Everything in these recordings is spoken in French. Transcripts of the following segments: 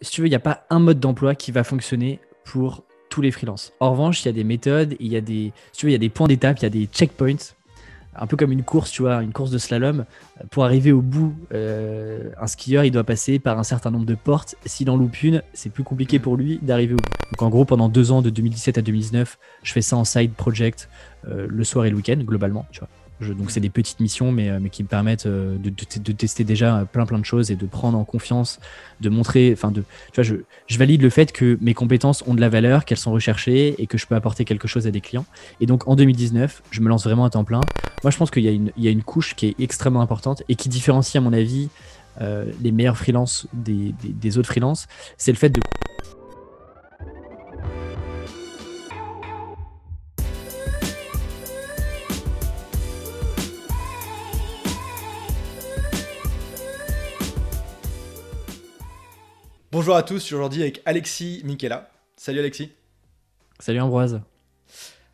si tu veux, il n'y a pas un mode d'emploi qui va fonctionner pour tous les freelances. En revanche, il y a des méthodes, il y a des, tu il y a des points d'étape, il y a des checkpoints, un peu comme une course, tu vois, une course de slalom. Pour arriver au bout, euh, un skieur, il doit passer par un certain nombre de portes. S'il en loupe une, c'est plus compliqué mm. pour lui d'arriver au bout. Donc en gros, pendant deux ans, de 2017 à 2019, je fais ça en side project, euh, le soir et le week-end, globalement, tu vois donc c'est des petites missions, mais, euh, mais qui me permettent euh, de, de, tester déjà euh, plein plein de choses et de prendre en confiance, de montrer, enfin de, tu vois, je, je, valide le fait que mes compétences ont de la valeur, qu'elles sont recherchées et que je peux apporter quelque chose à des clients. Et donc en 2019, je me lance vraiment à temps plein. Moi, je pense qu'il y, a une, il y a une couche qui est extrêmement importante et qui différencie, à mon avis, les meilleurs freelances des, des, des autres freelances, c'est le fait de Bonjour à tous, je suis aujourd'hui avec Alexis Michela. Salut Alexis. Salut Ambroise.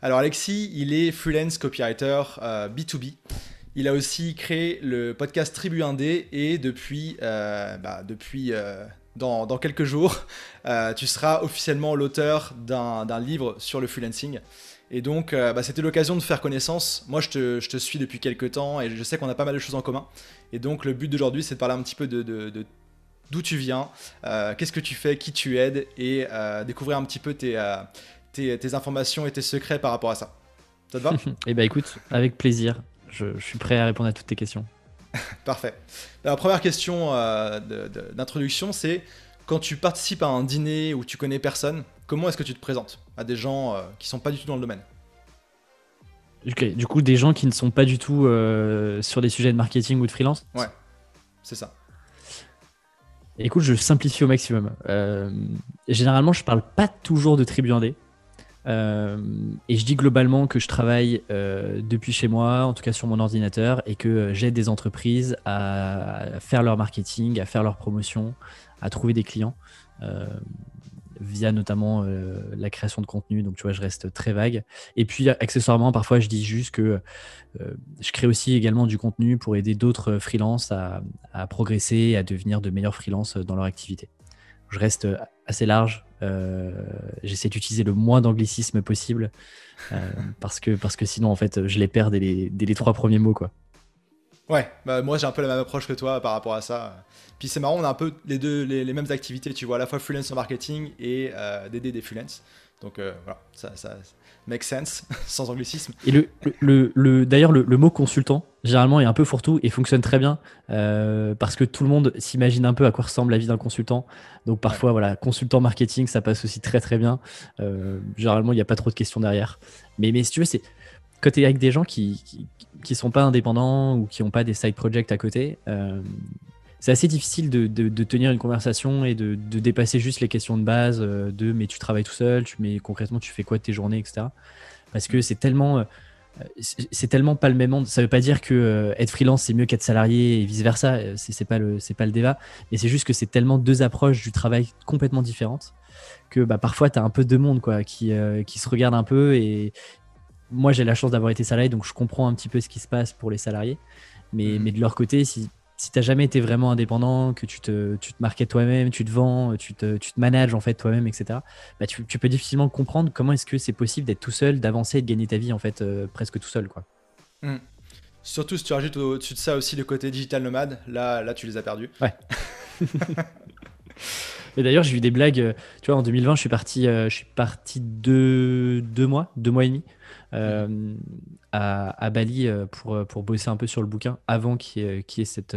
Alors Alexis, il est freelance copywriter B2B. Euh, il a aussi créé le podcast Tribu Indé et depuis, euh, bah, depuis euh, dans, quelques jours, tu seras officiellement l'auteur d'un livre sur le freelancing. Et donc, bah, c'était l'occasion de faire connaissance. Moi, je te, suis depuis quelques temps et je sais qu'on a pas mal de choses en commun. Et donc, le but d'aujourd'hui, c'est de parler un petit peu de d'où tu viens, euh, qu'est-ce que tu fais, qui tu aides, et euh, découvrir un petit peu euh, tes, informations et tes secrets par rapport à ça. Ça te va Eh bien écoute, avec plaisir, je, suis prêt à répondre à toutes tes questions. Parfait. Ben, la première question d'introduction, c'est quand tu participes à un dîner où tu connais personne, comment est-ce que tu te présentes à des gens qui qui sont pas du tout dans le domaine du coup, des gens qui ne sont pas du tout sur des sujets de marketing ou de freelance Ouais, c'est ça. Écoute, je simplifie au maximum. Euh, généralement, je parle pas toujours de tribu indé. Euh, et je dis globalement que je travaille euh, depuis chez moi, en tout cas sur mon ordinateur, et que j'aide des entreprises à, à, faire leur marketing, à faire leur promotion, à trouver des clients via notamment euh, la création de contenu. Donc, tu vois, je reste très vague. Et puis, accessoirement, parfois, je dis juste que euh, je crée aussi également du contenu pour aider d'autres freelances à, progresser à devenir de meilleurs freelances dans leur activité. Je reste assez large. Euh, j'essaie d'utiliser le moins d'anglicisme possible parce, que, parce que sinon, en fait, je les perds les, dès les trois premiers mots, quoi. Ouais, bah, moi j'ai un peu la même approche que toi par rapport à ça. Puis c'est marrant, on a un peu les deux les, mêmes activités, tu vois, à la fois freelance en marketing et d'aider euh, des freelances. Donc euh, voilà, ça, ça make sense, sans anglicisme. Et le, le, d'ailleurs, le, mot consultant, généralement, est un peu fourre-tout et fonctionne très bien euh, parce que tout le monde s'imagine un peu à quoi ressemble la vie d'un consultant. Donc parfois, voilà, consultant marketing, ça passe aussi très très bien. généralement, il n'y a pas trop de questions derrière. Mais, mais si tu veux, c'est quand tu es avec des gens qui, qui sont pas indépendants ou qui n'ont pas des side projects à côté, euh, c'est assez difficile de, de, tenir une conversation et de, de, dépasser juste les questions de base euh, de mais tu travailles tout seul, tu, mets concrètement tu fais quoi de tes journées, etc. Parce que c'est tellement, euh, c'est tellement pas le même monde. Ça veut pas dire que être freelance c'est mieux qu'être salarié et vice versa. C'est pas le c'est pas le débat. Mais c'est juste que c'est tellement deux approches du travail complètement différentes que bah, parfois tu as un peu deux monde quoi, qui, qui se regardent un peu et, moi, j'ai la chance d'avoir été salarié, donc je comprends un petit peu ce qui se passe pour les salariés. Mais, mm. de leur côté, si, si tu n'as jamais été vraiment indépendant, que tu te, tu toi-même, tu te vends, tu te, tu manages en fait toi-même, etc., bah, tu, peux difficilement comprendre comment est-ce que c'est possible d'être tout seul, d'avancer et de gagner ta vie en fait euh, presque tout seul. quoi. Mm. Surtout si tu rajoutes au-dessus de ça aussi le côté digital nomade, là, là tu les as perdus. Ouais. d'ailleurs, j'ai eu des blagues. Euh, tu vois, en 2020, je suis parti, euh, je suis parti deux, deux mois, deux mois et demi euh, à, Bali pour, pour bosser un peu sur le bouquin avant qu'il y, ait, cette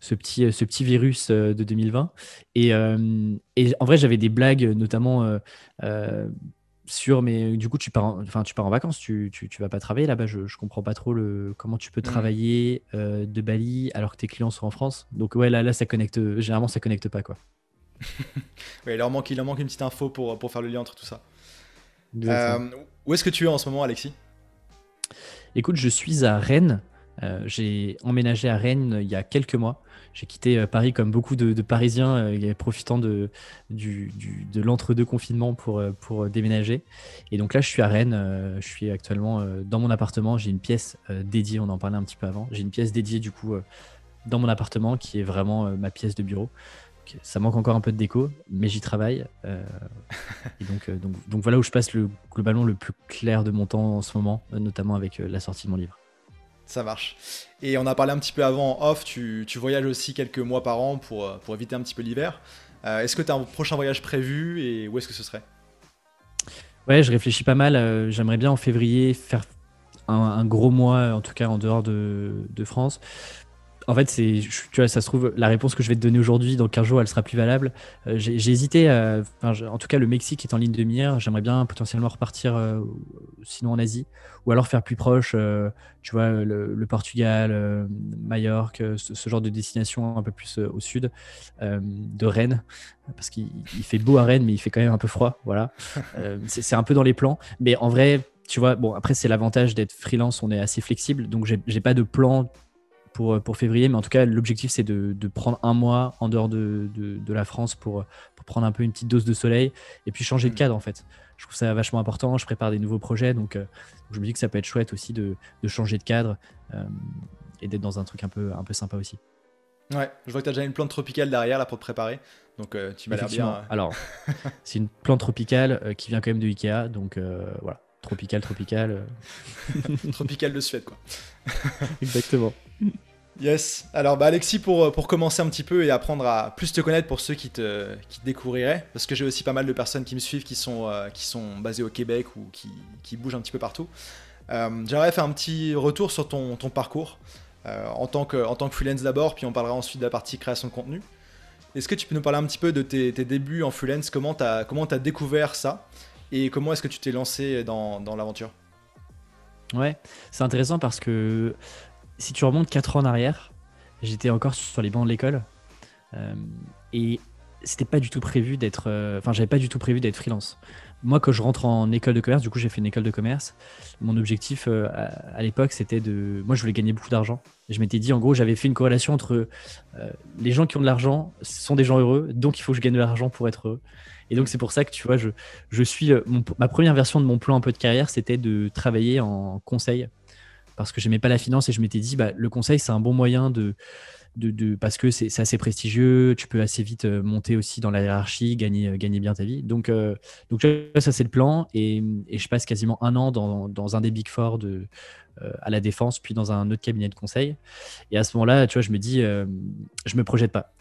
ce petit, ce petit virus de 2020. Et, en vrai, j'avais des blagues, notamment sur, mais du coup, tu pars en, enfin, tu pars en vacances, tu, tu, vas pas travailler là-bas. Je, je comprends pas trop le, comment tu peux mm. travailler de Bali alors que tes clients sont en France. Donc, ouais, là, là ça connecte, généralement, ça connecte pas, quoi. il, leur manque, manque une petite info pour, faire le lien entre tout ça. Euh, où est-ce que tu es en ce moment, Alexis Écoute, je suis à Rennes. Euh, j'ai emménagé à Rennes euh, il y a quelques mois. J'ai quitté Paris comme beaucoup de, Parisiens, profitant de, l'entre-deux confinement pour, déménager. Et donc là, je suis à Rennes. je suis actuellement dans mon appartement. J'ai une pièce dédiée, on en parlait un petit peu avant. J'ai une pièce dédiée du coup dans mon appartement qui est vraiment ma pièce de bureau. Ça manque encore un peu de déco, mais j'y travaille. Euh, euh, donc, donc, voilà où je passe le, le, le plus clair de mon temps en ce moment, notamment avec euh, la sortie de mon livre. Ça marche. Et on a parlé un petit peu avant off, tu, voyages aussi quelques mois par an pour, éviter un petit peu l'hiver. est-ce que tu as un prochain voyage prévu et où est-ce que ce serait Ouais, je réfléchis pas mal. J'aimerais bien en février faire un, gros mois, en tout cas en dehors de, de France en fait, c'est, tu ça se trouve, la réponse que je vais te donner aujourd'hui, dans 15 jours, elle sera plus valable. Euh, j'ai, hésité, euh, en tout cas, le Mexique est en ligne de mire. J'aimerais bien potentiellement repartir, euh, sinon en Asie, ou alors faire plus proche, tu vois, le, Portugal, Majorque, ce, genre de destination un peu plus au sud, de Rennes, parce qu'il fait beau à Rennes, mais il fait quand même un peu froid, voilà. C'est, un peu dans les plans, mais en vrai, tu vois, bon, après, c'est l'avantage d'être freelance, on est assez flexible, donc j'ai, j'ai pas de plan pour, février. Mais en tout cas, l'objectif, c'est de, de, prendre un mois en dehors de, de, la France pour, pour, prendre un peu une petite dose de soleil et puis changer de mm. cadre, en fait. Je trouve ça vachement important. Je prépare des nouveaux projets. Donc, euh, je me dis que ça peut être chouette aussi de, changer de cadre euh, et d'être dans un truc un peu, un peu sympa aussi. Ouais, je vois que tu as déjà une plante tropicale derrière là pour te préparer. Donc, euh, tu m'as l'air bien. Hein. Alors, c'est une plante tropicale qui vient quand même de Ikea. Donc, voilà. Tropical, tropical. Tropicale de Suède, quoi. Exactement. Yes. Alors, bah, Alexis, pour, euh, pour commencer un petit peu et apprendre à plus te connaître pour ceux qui te, qui découvriraient, parce que j'ai aussi pas mal de personnes qui me suivent qui sont, euh, qui sont basées au Québec ou qui, qui bougent un petit peu partout. Euh, j'aimerais faire un petit retour sur ton, ton parcours en, tant que, en tant que freelance d'abord, puis on parlera ensuite de la partie création de contenu. Est-ce que tu peux nous parler un petit peu de tes, tes débuts en freelance Comment tu as, comment as découvert ça Et comment est-ce que tu t'es lancé dans, dans l'aventure Ouais, c'est intéressant parce que si tu remontes 4 ans en arrière, j'étais encore sur les bancs de l'école. Euh, et c'était pas du tout prévu d'être. Euh, enfin, j'avais pas du tout prévu d'être freelance. Moi, quand je rentre en école de commerce, du coup, j'ai fait une école de commerce. Mon objectif euh, à, l'époque, c'était de. Moi, je voulais gagner beaucoup d'argent. Je m'étais dit, en gros, j'avais fait une corrélation entre les gens qui ont de l'argent sont des gens heureux, donc il faut que je gagne de l'argent pour être heureux. Et donc, c'est pour ça que tu vois, je, suis. ma première version de mon plan un peu de carrière, c'était de travailler en conseil parce que j'aimais pas la finance et je m'étais dit, bah, le conseil, c'est un bon moyen de, de, parce que c'est assez prestigieux, tu peux assez vite euh, monter aussi dans la hiérarchie, gagner, euh, gagner bien ta vie. Donc, euh, donc ça, c'est le plan. Et, je passe quasiment un an dans, dans un des Big Four de, à la défense, puis dans un autre cabinet de conseil. Et à ce moment-là, tu vois, je me dis, je me projette pas.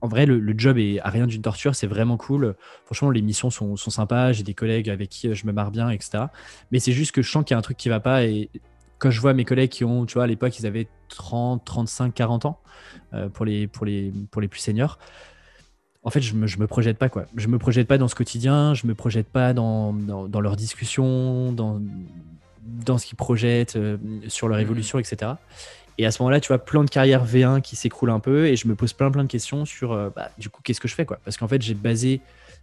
en vrai, le, job est à rien d'une torture, c'est vraiment cool. Franchement, les missions sont, sympas, j'ai des collègues avec qui je me marre bien, etc. Mais c'est juste que je sens qu'il y a un truc qui va pas et quand je vois mes collègues qui ont, tu vois, à l'époque, ils avaient 30, 35, 40 ans euh, pour, les, pour, les, pour les plus seniors, en fait, je me, me projette pas, quoi. Je me projette pas dans ce quotidien, je me projette pas dans, dans, leurs discussions, dans, dans ce qu'ils projettent, euh, sur leur mmh. évolution, etc. Et à ce moment-là, tu vois, plein de carrière V1 qui s'écroule un peu et je me pose plein, plein de questions sur, euh, bah, du coup, qu'est-ce que je fais, quoi. Parce qu'en fait, j'ai basé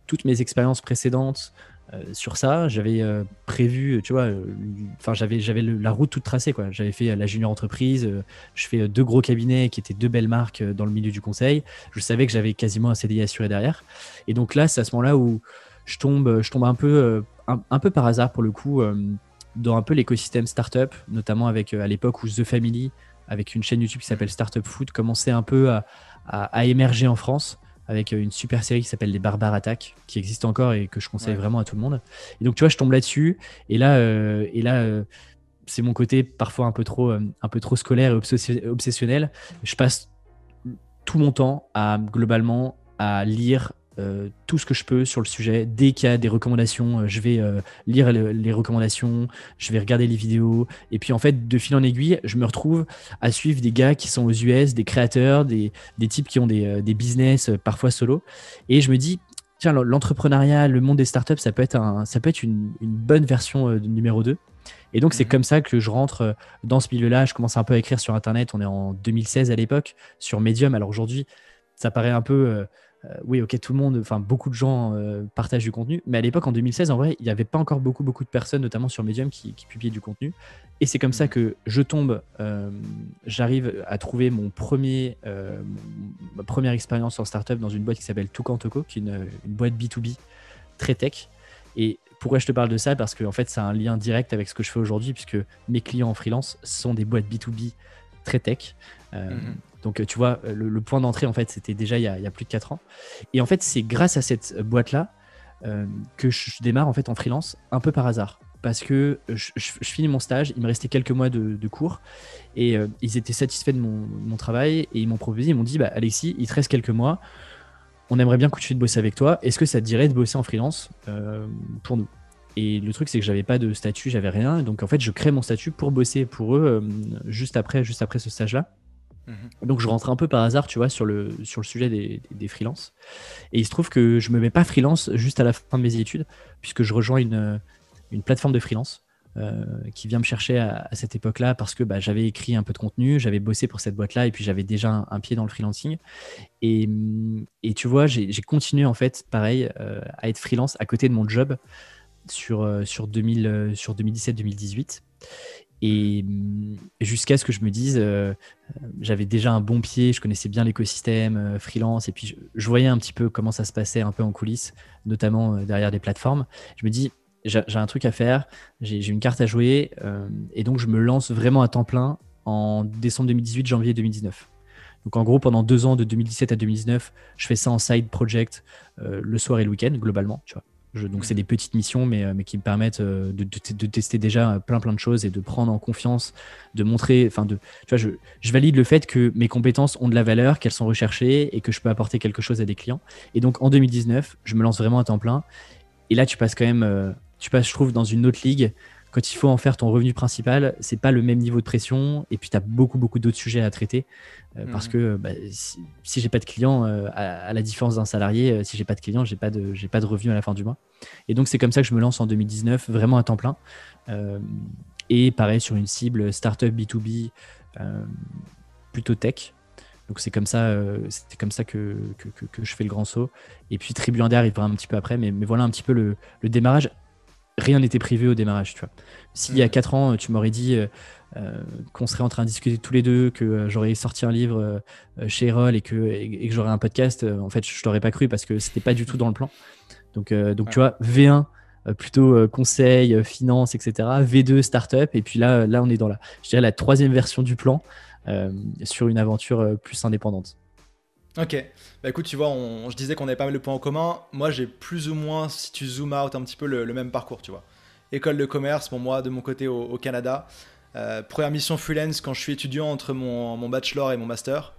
toutes mes expériences précédentes, euh, sur ça, j'avais euh, prévu, euh, tu vois, enfin j'avais la route toute tracée quoi. J'avais fait la junior entreprise, je fais deux gros cabinets qui étaient deux belles marques dans le milieu du conseil. Je savais que j'avais quasiment un CDI assuré derrière. Et donc là, c'est à ce moment-là où je tombe, je tombe un peu, un, peu par hasard pour le coup dans un peu l'écosystème startup, notamment avec à l'époque où The Family, avec une chaîne YouTube qui s'appelle Startup Food, commençait un peu à émerger en France avec euh, une super série qui s'appelle Les Barbares Attaques, qui existe encore et que je conseille vraiment à tout le monde. Et donc, tu vois, je tombe là-dessus. Et là, euh, et là euh, c'est mon côté parfois un peu trop, un peu trop scolaire et obsessionnel. Je passe tout mon temps à globalement à lire euh, tout ce que je peux sur le sujet. Dès qu'il y a des recommandations, euh, je vais euh, lire les recommandations, je vais regarder les vidéos. Et puis en fait, de fil en aiguille, je me retrouve à suivre des gars qui sont aux US, des créateurs, des, des types qui ont des, des business parfois solo. Et je me dis, tiens, l'entrepreneuriat, le monde des startups, ça peut être, un, ça peut être une, une bonne version numéro 2. Et donc, c'est mhm. comme ça que je rentre dans ce milieu-là. Je commence un peu à écrire sur Internet. On est en 2016 à l'époque, sur Medium. Alors aujourd'hui, ça paraît un peu euh, oui, ok, tout le monde, enfin beaucoup de gens euh, partagent du contenu, mais à l'époque, en 2016, en vrai, il n'y avait pas encore beaucoup, beaucoup de personnes, notamment sur Medium, qui, publiaient du contenu. Et c'est comme ça mm. que je tombe, euh, j'arrive à trouver mon premier, ma première expérience en startup dans une boîte qui s'appelle Toucantoco, qui est une, boîte B2B très tech. Et pourquoi je te parle de ça Parce que en fait, ça a un lien direct avec ce que je fais aujourd'hui, puisque mes clients en freelance sont des boîtes B2B très tech. Mm-hmm. Donc, euh, tu vois, euh, le, point d'entrée, en fait, c'était déjà il y, a, plus de 4 ans. Et en fait, c'est grâce à cette euh, boîte-là que je, démarre en fait en freelance un peu par hasard. Parce que je, finis mon stage, il me restait quelques mois de, cours et ils étaient satisfaits de mon, travail et ils m'ont proposé, ils m'ont dit bah, Alexis, il te reste quelques mois, on aimerait bien que tu de bosser avec toi, est-ce que ça te dirait de bosser en freelance pour nous et le truc, c'est que j'avais pas de statut, j'avais rien. Donc en fait, je crée mon statut pour bosser pour eux juste après, juste après ce stage-là. Mm-hmm. Donc je rentre un peu par hasard, tu vois, sur le, sur le sujet des, des, freelances. Et il se trouve que je me mets pas freelance juste à la fin de mes études, puisque je rejoins une, plateforme de freelance. Euh, qui vient me chercher à, cette époque-là parce que bah, j'avais écrit un peu de contenu, j'avais bossé pour cette boîte-là et puis j'avais déjà un, pied dans le freelancing. Et, mm, tu vois, j'ai continué en fait, pareil, euh, à être freelance à côté de mon job sur, euh, sur, sur 2017-2018. Et mm, jusqu'à ce que je me dise, euh, euh, j'avais déjà un bon pied, je connaissais bien l'écosystème euh, freelance, et puis je, voyais un petit peu comment ça se passait un peu en coulisses, notamment derrière des plateformes. Je me dis, j'ai un truc à faire, j'ai une carte à jouer, et donc je me lance vraiment à temps plein en décembre 2018, janvier 2019. Donc en gros, pendant deux ans, de 2017 à 2019, je fais ça en side project le soir et le week-end, globalement, tu vois donc, c'est mhm. des petites missions, mais, euh, qui me permettent euh, de, tester déjà euh, plein plein de choses et de prendre en confiance, de montrer, enfin, de, tu vois, je, je, valide le fait que mes compétences ont de la valeur, qu'elles sont recherchées et que je peux apporter quelque chose à des clients. Et donc, en 2019, je me lance vraiment à temps plein. Et là, tu passes quand même, tu passes, je trouve, dans une autre ligue quand il faut en faire ton revenu principal, c'est pas le même niveau de pression. Et puis, tu as beaucoup, beaucoup d'autres sujets à traiter. Euh, parce mmh. que bah, si, j'ai pas de clients, euh, à, la différence d'un salarié, euh, si j'ai pas de clients, j'ai pas de, j'ai pas de revenu à la fin du mois. Et donc, c'est comme ça que je me lance en 2019, vraiment à temps plein. et pareil, sur une cible startup B2B, plutôt tech. Donc c'est comme ça, c'était comme ça que, je fais le grand saut. Et puis Tribuandé arrivera un petit peu après, mais, mais voilà un petit peu le, le démarrage rien n'était privé au démarrage. Tu vois. S'il y a 4 mm. ans, tu m'aurais dit euh, euh, qu'on serait en train de discuter tous les deux, que euh, j'aurais sorti un livre chez Erol et que, j'aurais un podcast, en fait, je t'aurais pas cru parce que c'était pas du tout dans le plan. Donc, donc tu vois, V1, plutôt conseil, finance, etc. V2, startup. Et puis là, là, on est dans la, je la troisième version du plan sur une aventure plus indépendante. Ok. Bah écoute, tu vois, on, je disais qu'on avait pas mal de points en commun. Moi, j'ai plus ou moins, si tu zoom out un petit peu, le, même parcours, tu vois. École de commerce, pour moi, de mon côté, au, Canada. Euh, première mission freelance quand je suis étudiant entre mon, bachelor et mon master.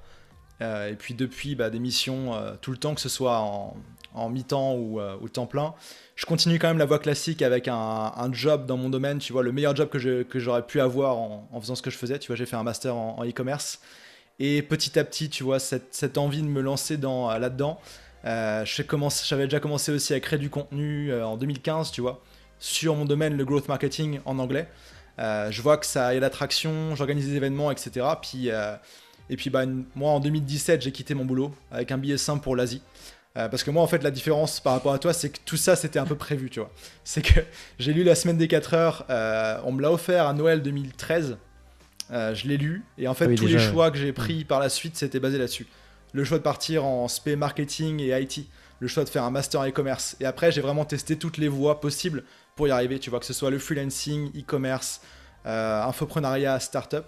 Euh, et puis depuis, bah, des missions euh, tout le temps, que ce soit en, mi-temps ou, le temps plein. Je continue quand même la voie classique avec un, job dans mon domaine, tu vois, le meilleur job que, j'aurais pu avoir en, faisant ce que je faisais. Tu vois, j'ai fait un master en e-commerce. e commerce et petit à petit, tu vois, cette, envie de me lancer euh, là-dedans, euh, j'avais déjà commencé aussi à créer du contenu euh, en 2015, tu vois, sur mon domaine, le growth marketing en anglais. je vois que ça a l'attraction, j'organise des événements, etc. Puis, et puis, bah, moi, en 2017, j'ai quitté mon boulot avec un billet simple pour l'Asie. parce que moi, en fait, la différence par rapport à toi, c'est que tout ça, c'était un peu prévu, tu vois. C'est que j'ai lu La semaine des 4 heures, on me l'a offert à Noël 2013. Euh, je l'ai lu et en fait tous les choix que j'ai pris par la suite c'était basé là-dessus. Le choix de partir en SP marketing et IT, le choix de faire un master en e-commerce et après j'ai vraiment testé toutes les voies possibles pour y arriver, tu vois que ce soit le freelancing, e-commerce, euh, start startup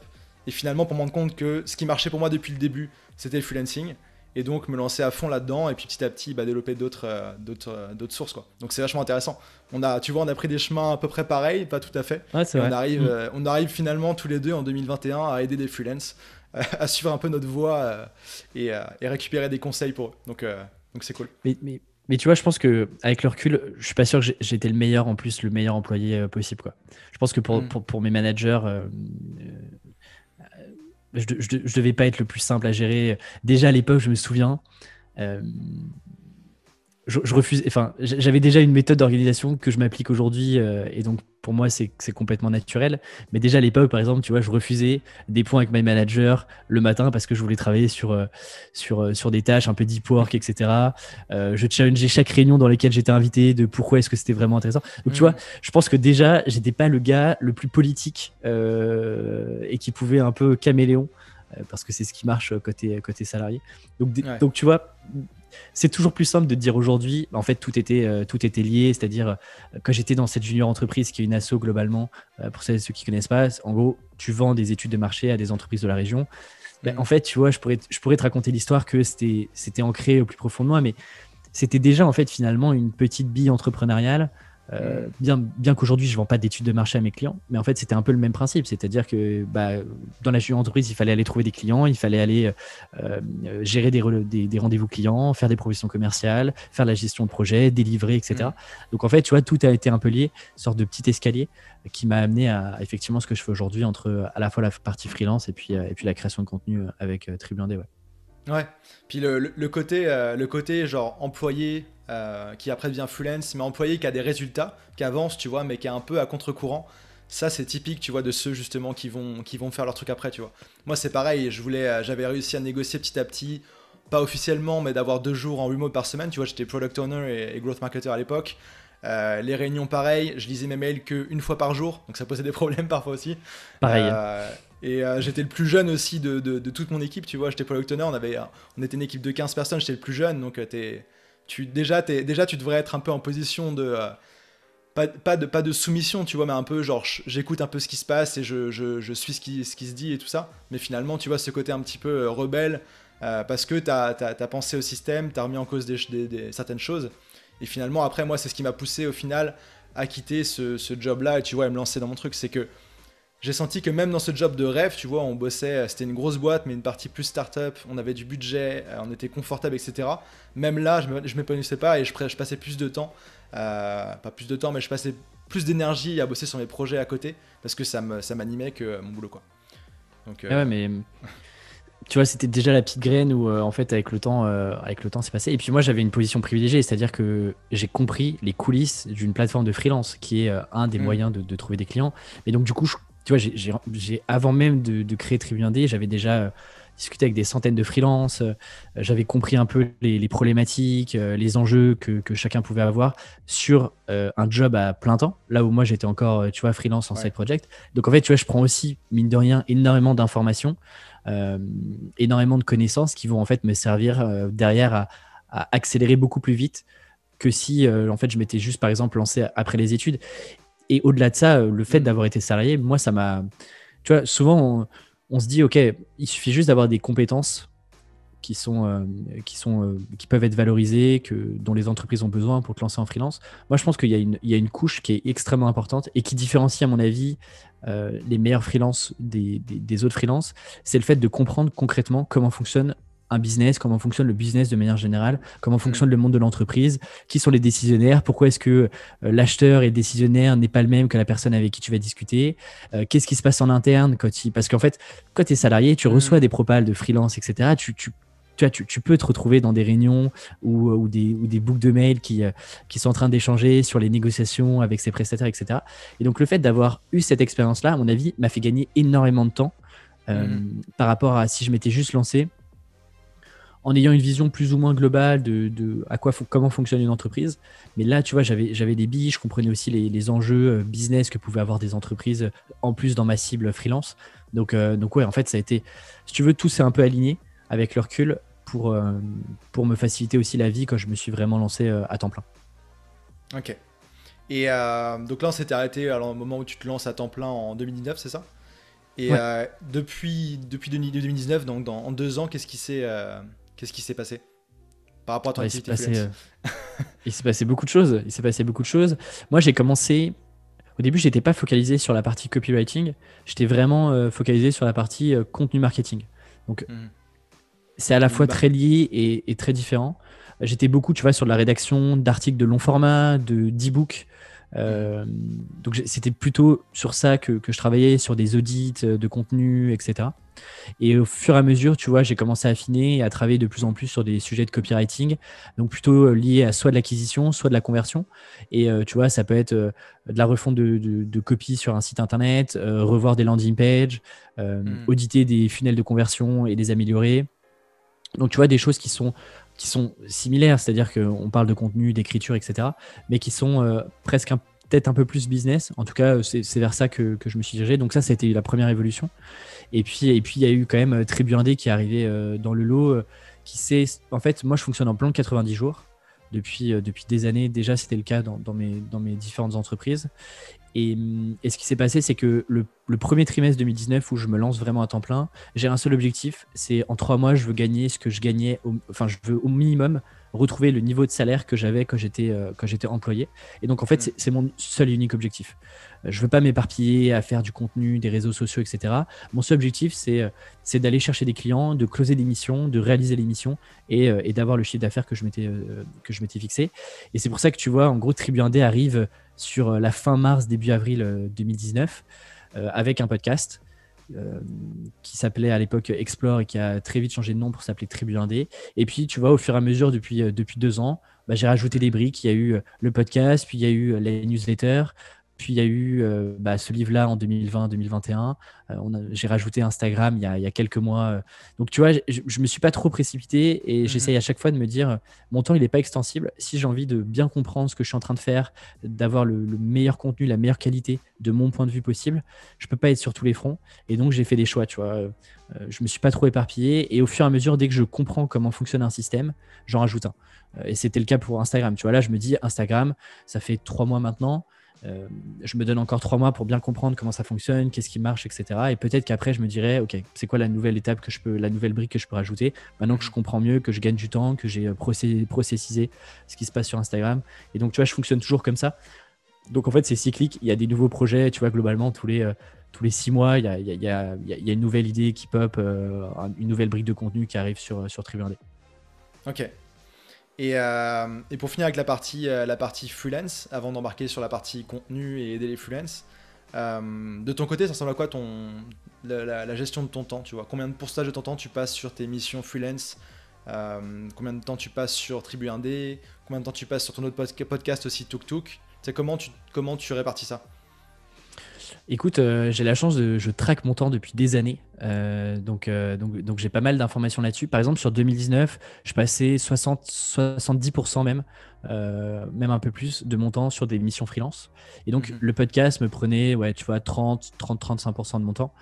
et finalement pour me rendre compte que ce qui marchait pour moi depuis le début c'était le freelancing et donc me lancer à fond là-dedans et puis petit à petit bah, développer d'autres euh, d'autres euh, d'autres sources quoi. Donc c'est vachement intéressant. On a tu vois on a pris des chemins à peu près pareils, pas tout à fait. on arrive mm. euh, on arrive finalement tous les deux en 2021 à aider des freelances à suivre un peu notre voie et, récupérer des conseils pour eux. Donc donc c'est cool. Mais, tu vois, je pense que avec le recul, je suis pas sûr que j'étais le meilleur en plus, le meilleur employé possible quoi. Je pense que pour, mm. mes managers je, devais pas être le plus simple à gérer. Déjà à l'époque, je me souviens, euh, je, refuse. Enfin, j'avais déjà une méthode d'organisation que je m'applique aujourd'hui, euh, et donc pour moi c'est complètement naturel. Mais déjà à l'époque, par exemple, tu vois, je refusais des points avec mes manager le matin parce que je voulais travailler sur euh, sur euh, sur des tâches un peu deep work, etc. je challengeais chaque réunion dans laquelle j'étais invité de pourquoi est-ce que c'était vraiment intéressant. Donc tu mm. vois, je pense que déjà j'étais pas le gars le plus politique et qui pouvait un peu caméléon euh, parce que c'est ce qui marche euh, côté, euh, côté salarié. Donc, donc tu vois, c'est toujours plus simple de dire aujourd'hui, bah, en fait, tout était, tout était lié. C'est-à-dire, quand j'étais dans cette junior entreprise qui est une asso globalement, pour ceux qui connaissent pas, en gros, tu vends des études de marché à des entreprises de la région. Ben, mm. en fait, tu vois, je pourrais, je pourrais te raconter l'histoire que c'était ancré au plus profond de moi, mais c'était déjà, en fait, finalement, une petite bille entrepreneuriale euh, mm. bien, bien qu'aujourd'hui je ne vends pas d'études de marché à mes clients, mais en fait c'était un peu le même principe, c'est-à-dire que bah, dans la entreprise il fallait aller trouver des clients, il fallait aller euh, euh, gérer des, des, rendez-vous clients, faire des propositions commerciales, faire la gestion de projet, délivrer, etc. Mm. Donc en fait tu vois tout a été un peu lié, sorte de petit escalier qui m'a amené à, effectivement ce que je fais aujourd'hui entre à la fois la partie freelance et puis, et puis la création de contenu avec Triblandais. Ouais. Ouais. Puis le, côté, euh, le côté genre employé euh, qui après devient freelance, mais employé qui a des résultats, qui avance, tu vois, mais qui est un peu à contre-courant. Ça, c'est typique, tu vois, de ceux justement qui vont, qui vont faire leur truc après, tu vois. Moi, c'est pareil. Je voulais, euh, j'avais réussi à négocier petit à petit, pas officiellement, mais d'avoir deux jours en remote par semaine. Tu vois, j'étais product owner et, growth marketer à l'époque. les réunions, pareil, je lisais mes mails qu'une fois par jour, donc ça posait des problèmes parfois aussi. Pareil. Euh, et euh, j'étais le plus jeune aussi de, de, toute mon équipe, tu vois. J'étais product owner, on, avait, euh, on était une équipe de 15 personnes, j'étais le plus jeune. Donc, euh, es, tu, déjà, es, déjà, tu devrais être un peu en position de. pas, de, pas de soumission, tu vois, mais un peu genre j'écoute un peu ce qui se passe et je, je, suis ce qui, ce qui se dit et tout ça. Mais finalement, tu vois, ce côté un petit peu rebelle, parce que t'as as, pensé au système, t'as remis en cause des, certaines choses. Et finalement, après, moi, c'est ce qui m'a poussé au final à quitter ce, ce job-là et tu vois, à me lancer dans mon truc. C'est que j'ai senti que même dans ce job de rêve, tu vois, on bossait, euh, c'était une grosse boîte, mais une partie plus start-up, on avait du budget, euh, on était confortable, etc. Même là, je m'épanouissais pas et je, passais plus de temps, euh, pas plus de temps, mais je passais plus d'énergie à bosser sur mes projets à côté parce que ça m'animait que mon boulot, quoi. Donc, ah ouais, mais tu vois, c'était déjà la petite graine où, en fait, avec le temps, temps, c'est passé. Et puis moi, j'avais une position privilégiée, c'est-à-dire que j'ai compris les coulisses d'une plateforme de freelance, qui est un des mm. moyens de, trouver des clients. mais donc, du coup, je tu vois, j'ai avant même de, créer Tribune D, j'avais déjà euh, discuté avec des centaines de freelances, euh, j'avais compris un peu les, problématiques, euh, les enjeux que, chacun pouvait avoir sur un job à plein temps, là où moi j'étais encore, tu vois, freelance en side project. Donc en fait, tu vois, je prends aussi, mine de rien, énormément d'informations, énormément de connaissances qui vont en fait me servir derrière à, à, accélérer beaucoup plus vite que si en fait je m'étais juste par exemple lancé après les études et au-delà de ça, euh, le fait mm. d'avoir été salarié, moi, ça m'a. Tu vois, souvent, on, se dit, OK, il suffit juste d'avoir des compétences qui, sont, euh, qui, sont, euh, qui peuvent être valorisées, que, dont les entreprises ont besoin pour te lancer en freelance. Moi, je pense qu'il y, a une, y une couche qui est extrêmement importante et qui différencie, à mon avis, les meilleurs freelances des, des autres freelances. C'est le fait de comprendre concrètement comment fonctionne un business, comment fonctionne le business de manière générale, comment fonctionne le monde de l'entreprise, qui sont les décisionnaires, pourquoi est-ce que euh, l'acheteur et le décisionnaire n'est pas le même que la personne avec qui tu vas discuter, euh, qu'est-ce qui se passe en interne quand Parce qu'en fait, quand tu es salarié, tu mm. reçois des propales de freelance, etc. Tu, tu tu, tu, peux te retrouver dans des réunions ou, euh, ou, des, ou des, boucles de mails qui, qui sont en train d'échanger sur les négociations avec ses prestataires, etc. Et donc, le fait d'avoir eu cette expérience-là, à mon avis, m'a fait gagner énormément de temps mm. par rapport à si je m'étais juste lancé en ayant une vision plus ou moins globale de, à quoi comment fonctionne une entreprise. Mais là, tu vois, j'avais, des billes, je comprenais aussi les, enjeux euh, business que pouvaient avoir des entreprises euh, en plus dans ma cible freelance. Donc, euh, donc ouais, en fait, ça a été, si tu veux, tout s'est un peu aligné avec le recul pour, pour me faciliter aussi la vie quand je me suis vraiment lancé à temps plein. Ok. Et donc là, on s'était arrêté au moment où tu te lances à temps plein en 2019, c'est ça Et depuis, depuis 2019, donc dans, en deux ans, qu'est-ce qui s'est Qu'est-ce qui s'est passé par rapport à ton activité euh, il s'est, passé, beaucoup de choses. Il s'est passé beaucoup de choses. Moi, j'ai commencé. Au début, j'étais pas focalisé sur la partie copywriting. J'étais vraiment euh, focalisé sur la partie euh, contenu marketing. Donc, hmm. c'est à la fois bah. très lié et, très différent. J'étais beaucoup, tu vois, sur de la rédaction d'articles de long format, de d'e-books. Hmm. donc, c'était plutôt sur ça que, que, je travaillais, sur des audits de contenu, etc. Et au fur et à mesure, tu vois, j'ai commencé à affiner et à travailler de plus en plus sur des sujets de copywriting, donc plutôt euh, liés à soit de l'acquisition, soit de la conversion. Et euh, tu vois, ça peut être euh, de la refonte de, copies sur un site internet, revoir des landing pages, hmm. auditer des funnels de conversion et les améliorer. Donc tu vois, des choses qui sont qui sont similaires, c'est-à-dire qu'on parle de contenu, d'écriture, etc., mais qui sont presque peut-être un peu plus business. En tout cas, c'est vers ça que, que je me suis dirigé. Donc ça, c'était la première évolution. Et puis, et puis, il y a eu quand même euh, Trébuindé qui est arrivé euh, dans le lot, euh, qui sait. En fait, moi, je fonctionne en plan de 90 jours. Depuis, depuis des années, déjà, c'était le cas dans, mes, dans mes différentes entreprises. Mm, et, ce qui s'est passé, c'est que le, premier trimestre 2019, où je me lance vraiment à temps plein, j'ai un seul objectif c'est en trois mois, je veux gagner ce que je gagnais, enfin, je veux au minimum retrouver le niveau de salaire que j'avais quand j'étais euh, quand j'étais employé. Et donc en fait, mm. c'est, mon seul et unique objectif. Euh, je veux pas m'éparpiller à faire du contenu, des réseaux sociaux, etc. Mon seul objectif, c'est euh, c'est d'aller chercher des clients, de closer des missions, de réaliser les missions et, d'avoir le chiffre d'affaires que je m'étais que je m'étais fixé. Et c'est pour ça que tu vois, en gros, Tribu 1D arrive sur la fin mars début avril 2019 avec un podcast euh, qui s'appelait à l'époque Explore et qui a très vite changé de nom pour s'appeler Tribu 1D Et puis, tu vois, au fur et à mesure, depuis, euh, depuis deux ans, bah, j'ai rajouté des briques. Il y a eu euh, le podcast, puis il y a eu les newsletters, il y a eu euh, bah, ce livre-là en 2020-2021. Euh, j'ai rajouté Instagram il y, a, quelques mois. Euh. Donc tu vois, je me suis pas trop précipité et mm-hmm. j'essaye à chaque fois de me dire, mon temps, il n'est pas extensible. Si j'ai envie de bien comprendre ce que je suis en train de faire, d'avoir le, meilleur contenu, la meilleure qualité de mon point de vue possible, je peux pas être sur tous les fronts. Et donc j'ai fait des choix, tu vois. je me suis pas trop éparpillé. Et au fur et à mesure, dès que je comprends comment fonctionne un système, j'en rajoute un. Et c'était le cas pour Instagram. Tu vois, là, je me dis, Instagram, ça fait trois mois maintenant. Euh, je me donne encore trois mois pour bien comprendre comment ça fonctionne, qu'est-ce qui marche, etc. Et peut-être qu'après, je me dirais, OK, c'est quoi la nouvelle étape que je peux, la nouvelle brique que je peux rajouter Maintenant que je mhm. comprends mieux, que je gagne du temps, que j'ai euh, processisé ce qui se passe sur Instagram. Et donc, tu vois, je fonctionne toujours comme ça. Donc, en fait, c'est cyclique. Il y a des nouveaux projets, tu vois, globalement, tous les. Euh, tous les six mois, il y a, une nouvelle idée qui pop, une nouvelle brique de contenu qui arrive sur, sur Ok, euh, et, pour finir avec la partie, euh, la partie freelance, avant d'embarquer sur la partie contenu et aider les freelance, euh, de ton côté, ça ressemble à quoi ton, la, gestion de ton temps tu vois Combien de pourcentage de ton temps tu passes sur tes missions freelance Combien de temps tu passes sur Tribu 1D Combien de temps tu passes sur ton autre podcast aussi, Tuk Tuk Comment tu, comment tu répartis ça Écoute, euh, j'ai la chance de. Je traque mon temps depuis des années. Euh, donc, euh, donc, donc, j'ai pas mal d'informations là-dessus. Par exemple, sur 2019, je passais 60, 70% même, même un peu plus de mon temps sur des missions freelance. Et donc, mhm. le podcast me prenait, ouais, tu vois, 30, 30, 35% de mon temps.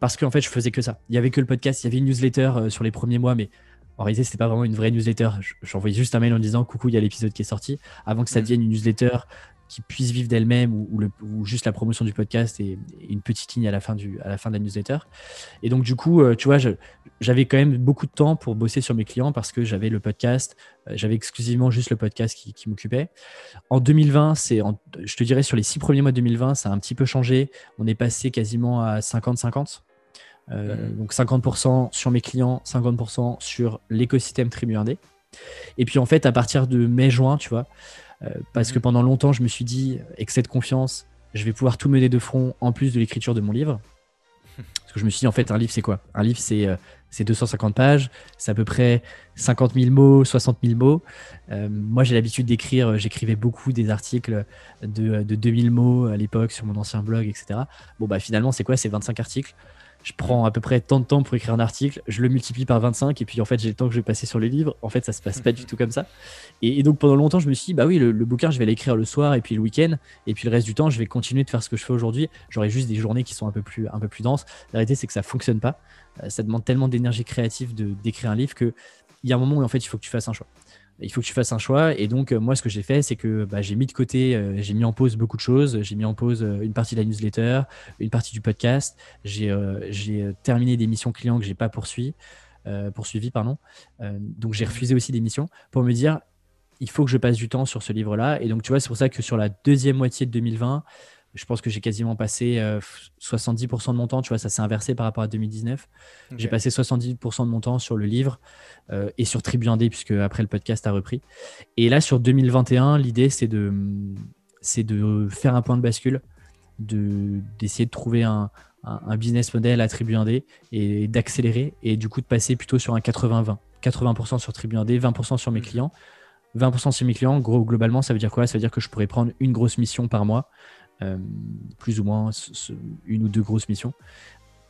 Parce qu'en fait, je faisais que ça. Il y avait que le podcast, il y avait une newsletter sur les premiers mois, mais en réalité, c'était pas vraiment une vraie newsletter. J'envoyais juste un mail en disant coucou, il y a l'épisode qui est sorti. Avant que ça mhm. devienne une newsletter qui puissent vivre d'elle-même ou, juste la promotion du podcast et, une petite ligne à la fin, du, de la newsletter. Et donc, du coup, euh, tu vois, j'avais quand même beaucoup de temps pour bosser sur mes clients parce que j'avais le podcast, euh, j'avais exclusivement juste le podcast qui, m'occupait. En 2020, c'est, je te dirais, sur les six premiers mois de 2020, ça a un petit peu changé. On est passé quasiment à 50-50. Euh, donc 50% sur mes clients, 50% sur l'écosystème Tribu 1D. Et puis en fait, à partir de mai-juin, tu vois, euh, parce que mhm. pendant longtemps, je me suis dit, excès de confiance, je vais pouvoir tout mener de front en plus de l'écriture de mon livre. Parce que je me suis dit, en fait, un livre, c'est quoi Un livre, c'est 250 euh, pages, c'est à peu près 50 000 mots, 60 000 mots. Euh, moi, j'ai l'habitude d'écrire, j'écrivais beaucoup des articles de, de 2000 mots à l'époque sur mon ancien blog, etc. Bon, bah finalement, c'est quoi C'est 25 articles je prends à peu près tant de temps pour écrire un article, je le multiplie par 25 et puis en fait j'ai le temps que je vais passer sur les livres. En fait, ça se passe pas du mhm. tout comme ça. Et, donc pendant longtemps, je me suis dit, bah oui, le, bouquin, je vais l'écrire le soir et puis le week-end et puis le reste du temps, je vais continuer de faire ce que je fais aujourd'hui. J'aurai juste des journées qui sont un peu plus, un peu plus denses. La réalité, c'est que ça fonctionne pas. Euh, ça demande tellement d'énergie créative de d'écrire un livre que il y a un moment où en fait il faut que tu fasses un choix il faut que tu fasses un choix. Et donc, euh, moi, ce que j'ai fait, c'est que bah, j'ai mis de côté, euh, j'ai mis en pause beaucoup de choses. J'ai mis en pause euh, une partie de la newsletter, une partie du podcast. J'ai terminé des missions clients que je n'ai pas poursuivies. poursuivi, pardon. donc, j'ai refusé aussi des missions pour me dire, il faut que je passe du temps sur ce livre-là. Et donc, tu vois, c'est pour ça que sur la deuxième moitié de 2020, je pense que j'ai quasiment passé 70% euh, de mon temps, tu vois, ça s'est inversé par rapport à 2019. J'ai passé 70% de mon temps sur le livre euh, et sur Tribu 1D puisque après le podcast a repris. Et là, sur 2021, l'idée, c'est de, c'est de faire un point de bascule, de, d'essayer de trouver un, business model à 1 et, et d'accélérer et du coup de passer plutôt sur un 80-20. 80%, sur Tribu sur d 20% sur mes mhm. clients. 20% sur mes clients, gros, globalement, ça veut dire quoi Ça veut dire que je pourrais prendre une grosse mission par mois euh, plus ou moins une ou deux grosses missions.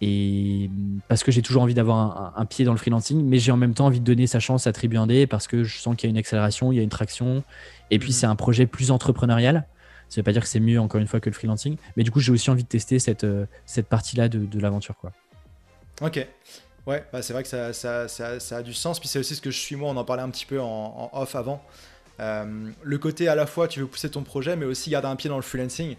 Et mm, parce que j'ai toujours envie d'avoir un, pied dans le freelancing, mais j'ai en même temps envie de donner sa chance à Tribu Indé parce que je sens qu'il y a une accélération, il y a une traction. Et puis, mhm. c'est un projet plus entrepreneurial. Ça ne veut pas dire que c'est mieux, encore une fois, que le freelancing. Mais du coup, j'ai aussi envie de tester cette, euh, cette partie-là de, l'aventure. quoi. Ok. Ouais, bah, c'est vrai que ça, a du sens. Puis c'est aussi ce que je suis moi. On en parlait un petit peu en off avant. Euh, le côté à la fois tu veux pousser ton projet, mais aussi garder un pied dans le freelancing.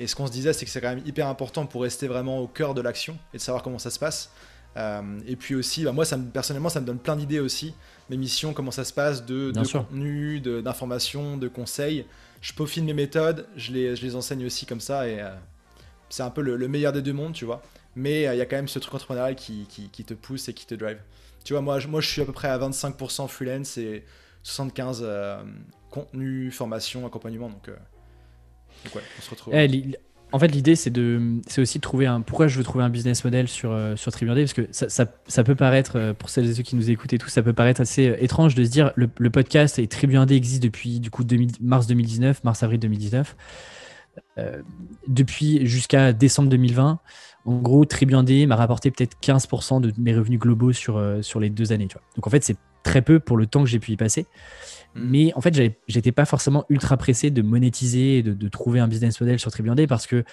Et ce qu'on se disait, c'est que c'est quand même hyper important pour rester vraiment au cœur de l'action et de savoir comment ça se passe. Euh, et puis aussi, bah, moi, ça personnellement, ça me donne plein d'idées aussi. Mes missions, comment ça se passe, de, contenu, d'informations, de, conseils. Je peaufine mes méthodes, je les, enseigne aussi comme ça. Et euh, c'est un peu le, meilleur des deux mondes, tu vois. Mais il y a quand même ce truc entrepreneurial qui, te pousse et qui te drive. Tu vois, moi je, moi, je suis à peu près à 25% freelance et 75 euh, contenus, formations, accompagnements. Euh, donc, ouais, on se retrouve. Eh, en fait, l'idée, c'est de, c'est aussi de trouver un. Pourquoi je veux trouver un business model sur euh, sur d Parce que ça, peut paraître, pour celles et ceux qui nous écoutent et tout, ça peut paraître assez étrange de se dire le, podcast et Tribu1D existe depuis du coup mars 2019, mars avril 2019. depuis jusqu'à décembre 2020, en gros, Tribuandé m'a rapporté peut-être 15% de mes revenus globaux sur, euh, sur les deux années. Donc en fait, c'est très peu pour le temps que j'ai pu y passer. Mm. Mais en fait, j'étais pas forcément ultra pressé de monétiser et de, trouver un business model sur Tribuandé parce que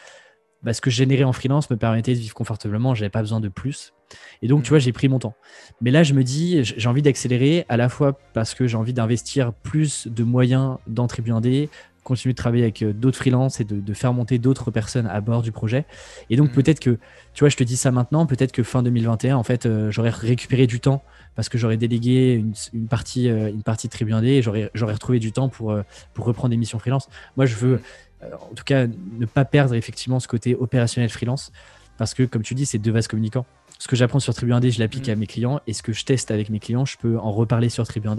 bah, ce que je générais en freelance me permettait de vivre confortablement, j'avais pas besoin de plus. Et donc, mm. tu vois, j'ai pris mon temps. Mais là, je me dis, j'ai envie d'accélérer à la fois parce que j'ai envie d'investir plus de moyens dans Tribuandé, continuer de travailler avec euh, d'autres freelances et de, faire monter d'autres personnes à bord du projet. Et donc mm. peut-être que, tu vois, je te dis ça maintenant, peut-être que fin 2021, en fait, euh, j'aurais récupéré du temps parce que j'aurais délégué une, partie, euh, une partie de Tribune et j'aurais, retrouvé du temps pour, pour reprendre des missions freelance. Moi, je veux, en tout cas, ne pas perdre effectivement ce côté opérationnel freelance parce que, comme tu dis, c'est deux vases communicants ce que j'apprends sur Tribu 1D, je l'applique mm. à mes clients et ce que je teste avec mes clients, je peux en reparler sur Tribu 1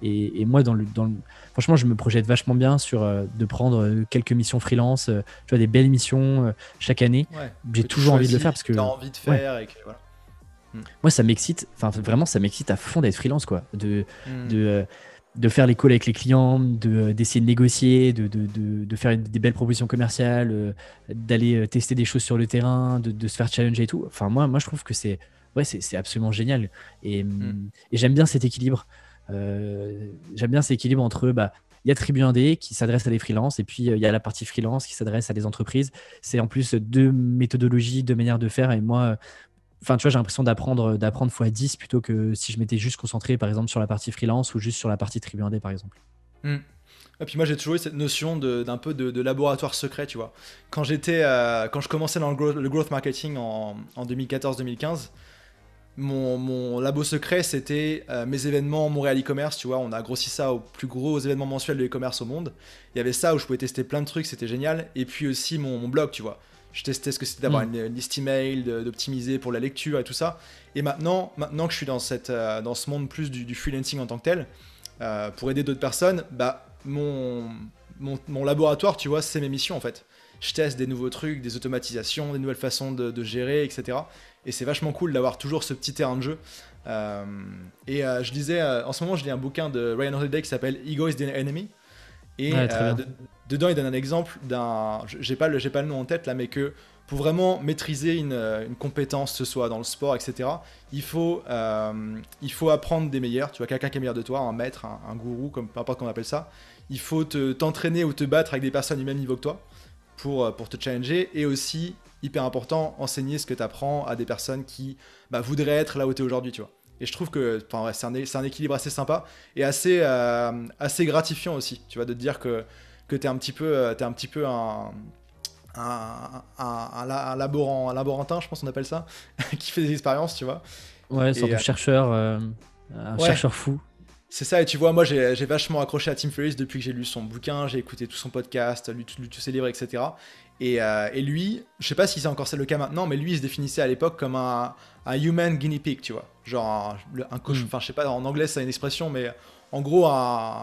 Et, moi, franchement, je me projette vachement bien sur euh, de prendre euh, quelques missions freelance, euh, tu vois, des belles missions chaque année. J'ai toujours envie de le faire parce que. T'as envie de faire Moi, ça m'excite, enfin vraiment, ça m'excite à fond d'être freelance, quoi. de mm de faire les calls avec les clients, euh, d'essayer de, négocier, de, faire des belles propositions commerciales, euh, d'aller euh, tester des choses sur le terrain, de, se faire challenger et tout. Enfin, moi, moi je trouve que c'est ouais, absolument génial. Mm, mm. Et, j'aime bien cet équilibre. j'aime bien cet équilibre entre bah, il y a Tribu 1D qui s'adresse à des freelances et puis il y a la partie freelance qui s'adresse à des entreprises. C'est en plus deux méthodologies, deux manières de faire. Et moi, Enfin, tu vois, j'ai l'impression d'apprendre euh, d'apprendre fois 10 plutôt que si je m'étais juste concentré, par exemple, sur la partie freelance ou juste sur la partie tribu par exemple. Hmm. Et puis moi, j'ai toujours eu cette notion d'un peu de, laboratoire secret, tu vois. Quand j'étais, euh, quand je commençais dans le, growth, marketing en, 2014-2015, mon, labo secret, c'était euh, mes événements Montréal e-commerce, tu vois. On a grossi ça au plus gros événement mensuel de e-commerce au monde. Il y avait ça où je pouvais tester plein de trucs, c'était génial. Et puis aussi mon, mon blog, tu vois. Je testais ce que c'était d'avoir mm. une, liste email, d'optimiser pour la lecture et tout ça. Et maintenant, maintenant que je suis dans, cette, euh, dans ce monde plus du, freelancing en tant que tel, euh, pour aider d'autres personnes, bah, mon, mon, mon laboratoire, tu vois, c'est mes missions en fait. Je teste des nouveaux trucs, des automatisations, des nouvelles façons de, gérer, etc. Et c'est vachement cool d'avoir toujours ce petit terrain de jeu. Euh, et je disais, en ce moment, je lis un bouquin de Ryan Holiday qui s'appelle Ego is the Enemy. Et euh, dedans, il donne un exemple d'un. J'ai pas, le, pas le nom en tête là, mais que pour vraiment maîtriser une, euh, compétence, ce soit dans le sport, etc., il faut, euh, il faut apprendre des meilleurs. Tu vois, quelqu'un qui est meilleur de toi, un maître, un, gourou, comme, peu importe qu'on appelle ça. Il faut t'entraîner ou te battre avec des personnes du même niveau que toi pour, pour te challenger. Et aussi, hyper important, enseigner ce que tu apprends à des personnes qui bah, voudraient être là où tu es aujourd'hui, tu vois. Et je trouve que c'est un, équilibre assez sympa et assez, euh, assez gratifiant aussi, tu vois, de te dire que, que tu es un petit peu, euh, es un, petit peu un, laborant, laborantin, je pense qu'on appelle ça, qui fait des expériences, tu vois. Ouais, sorte de euh, chercheur, un chercheur fou. C'est ça, et tu vois, moi j'ai vachement accroché à Tim Ferriss depuis que j'ai lu son bouquin, j'ai écouté tout son podcast, lu, tous ses livres, etc. Euh, et, lui, je sais pas si c'est encore le cas maintenant, mais lui, il se définissait à l'époque comme un, human guinea pig, tu vois. Genre un, un mm. enfin, je sais pas, en anglais, a une expression, mais en gros,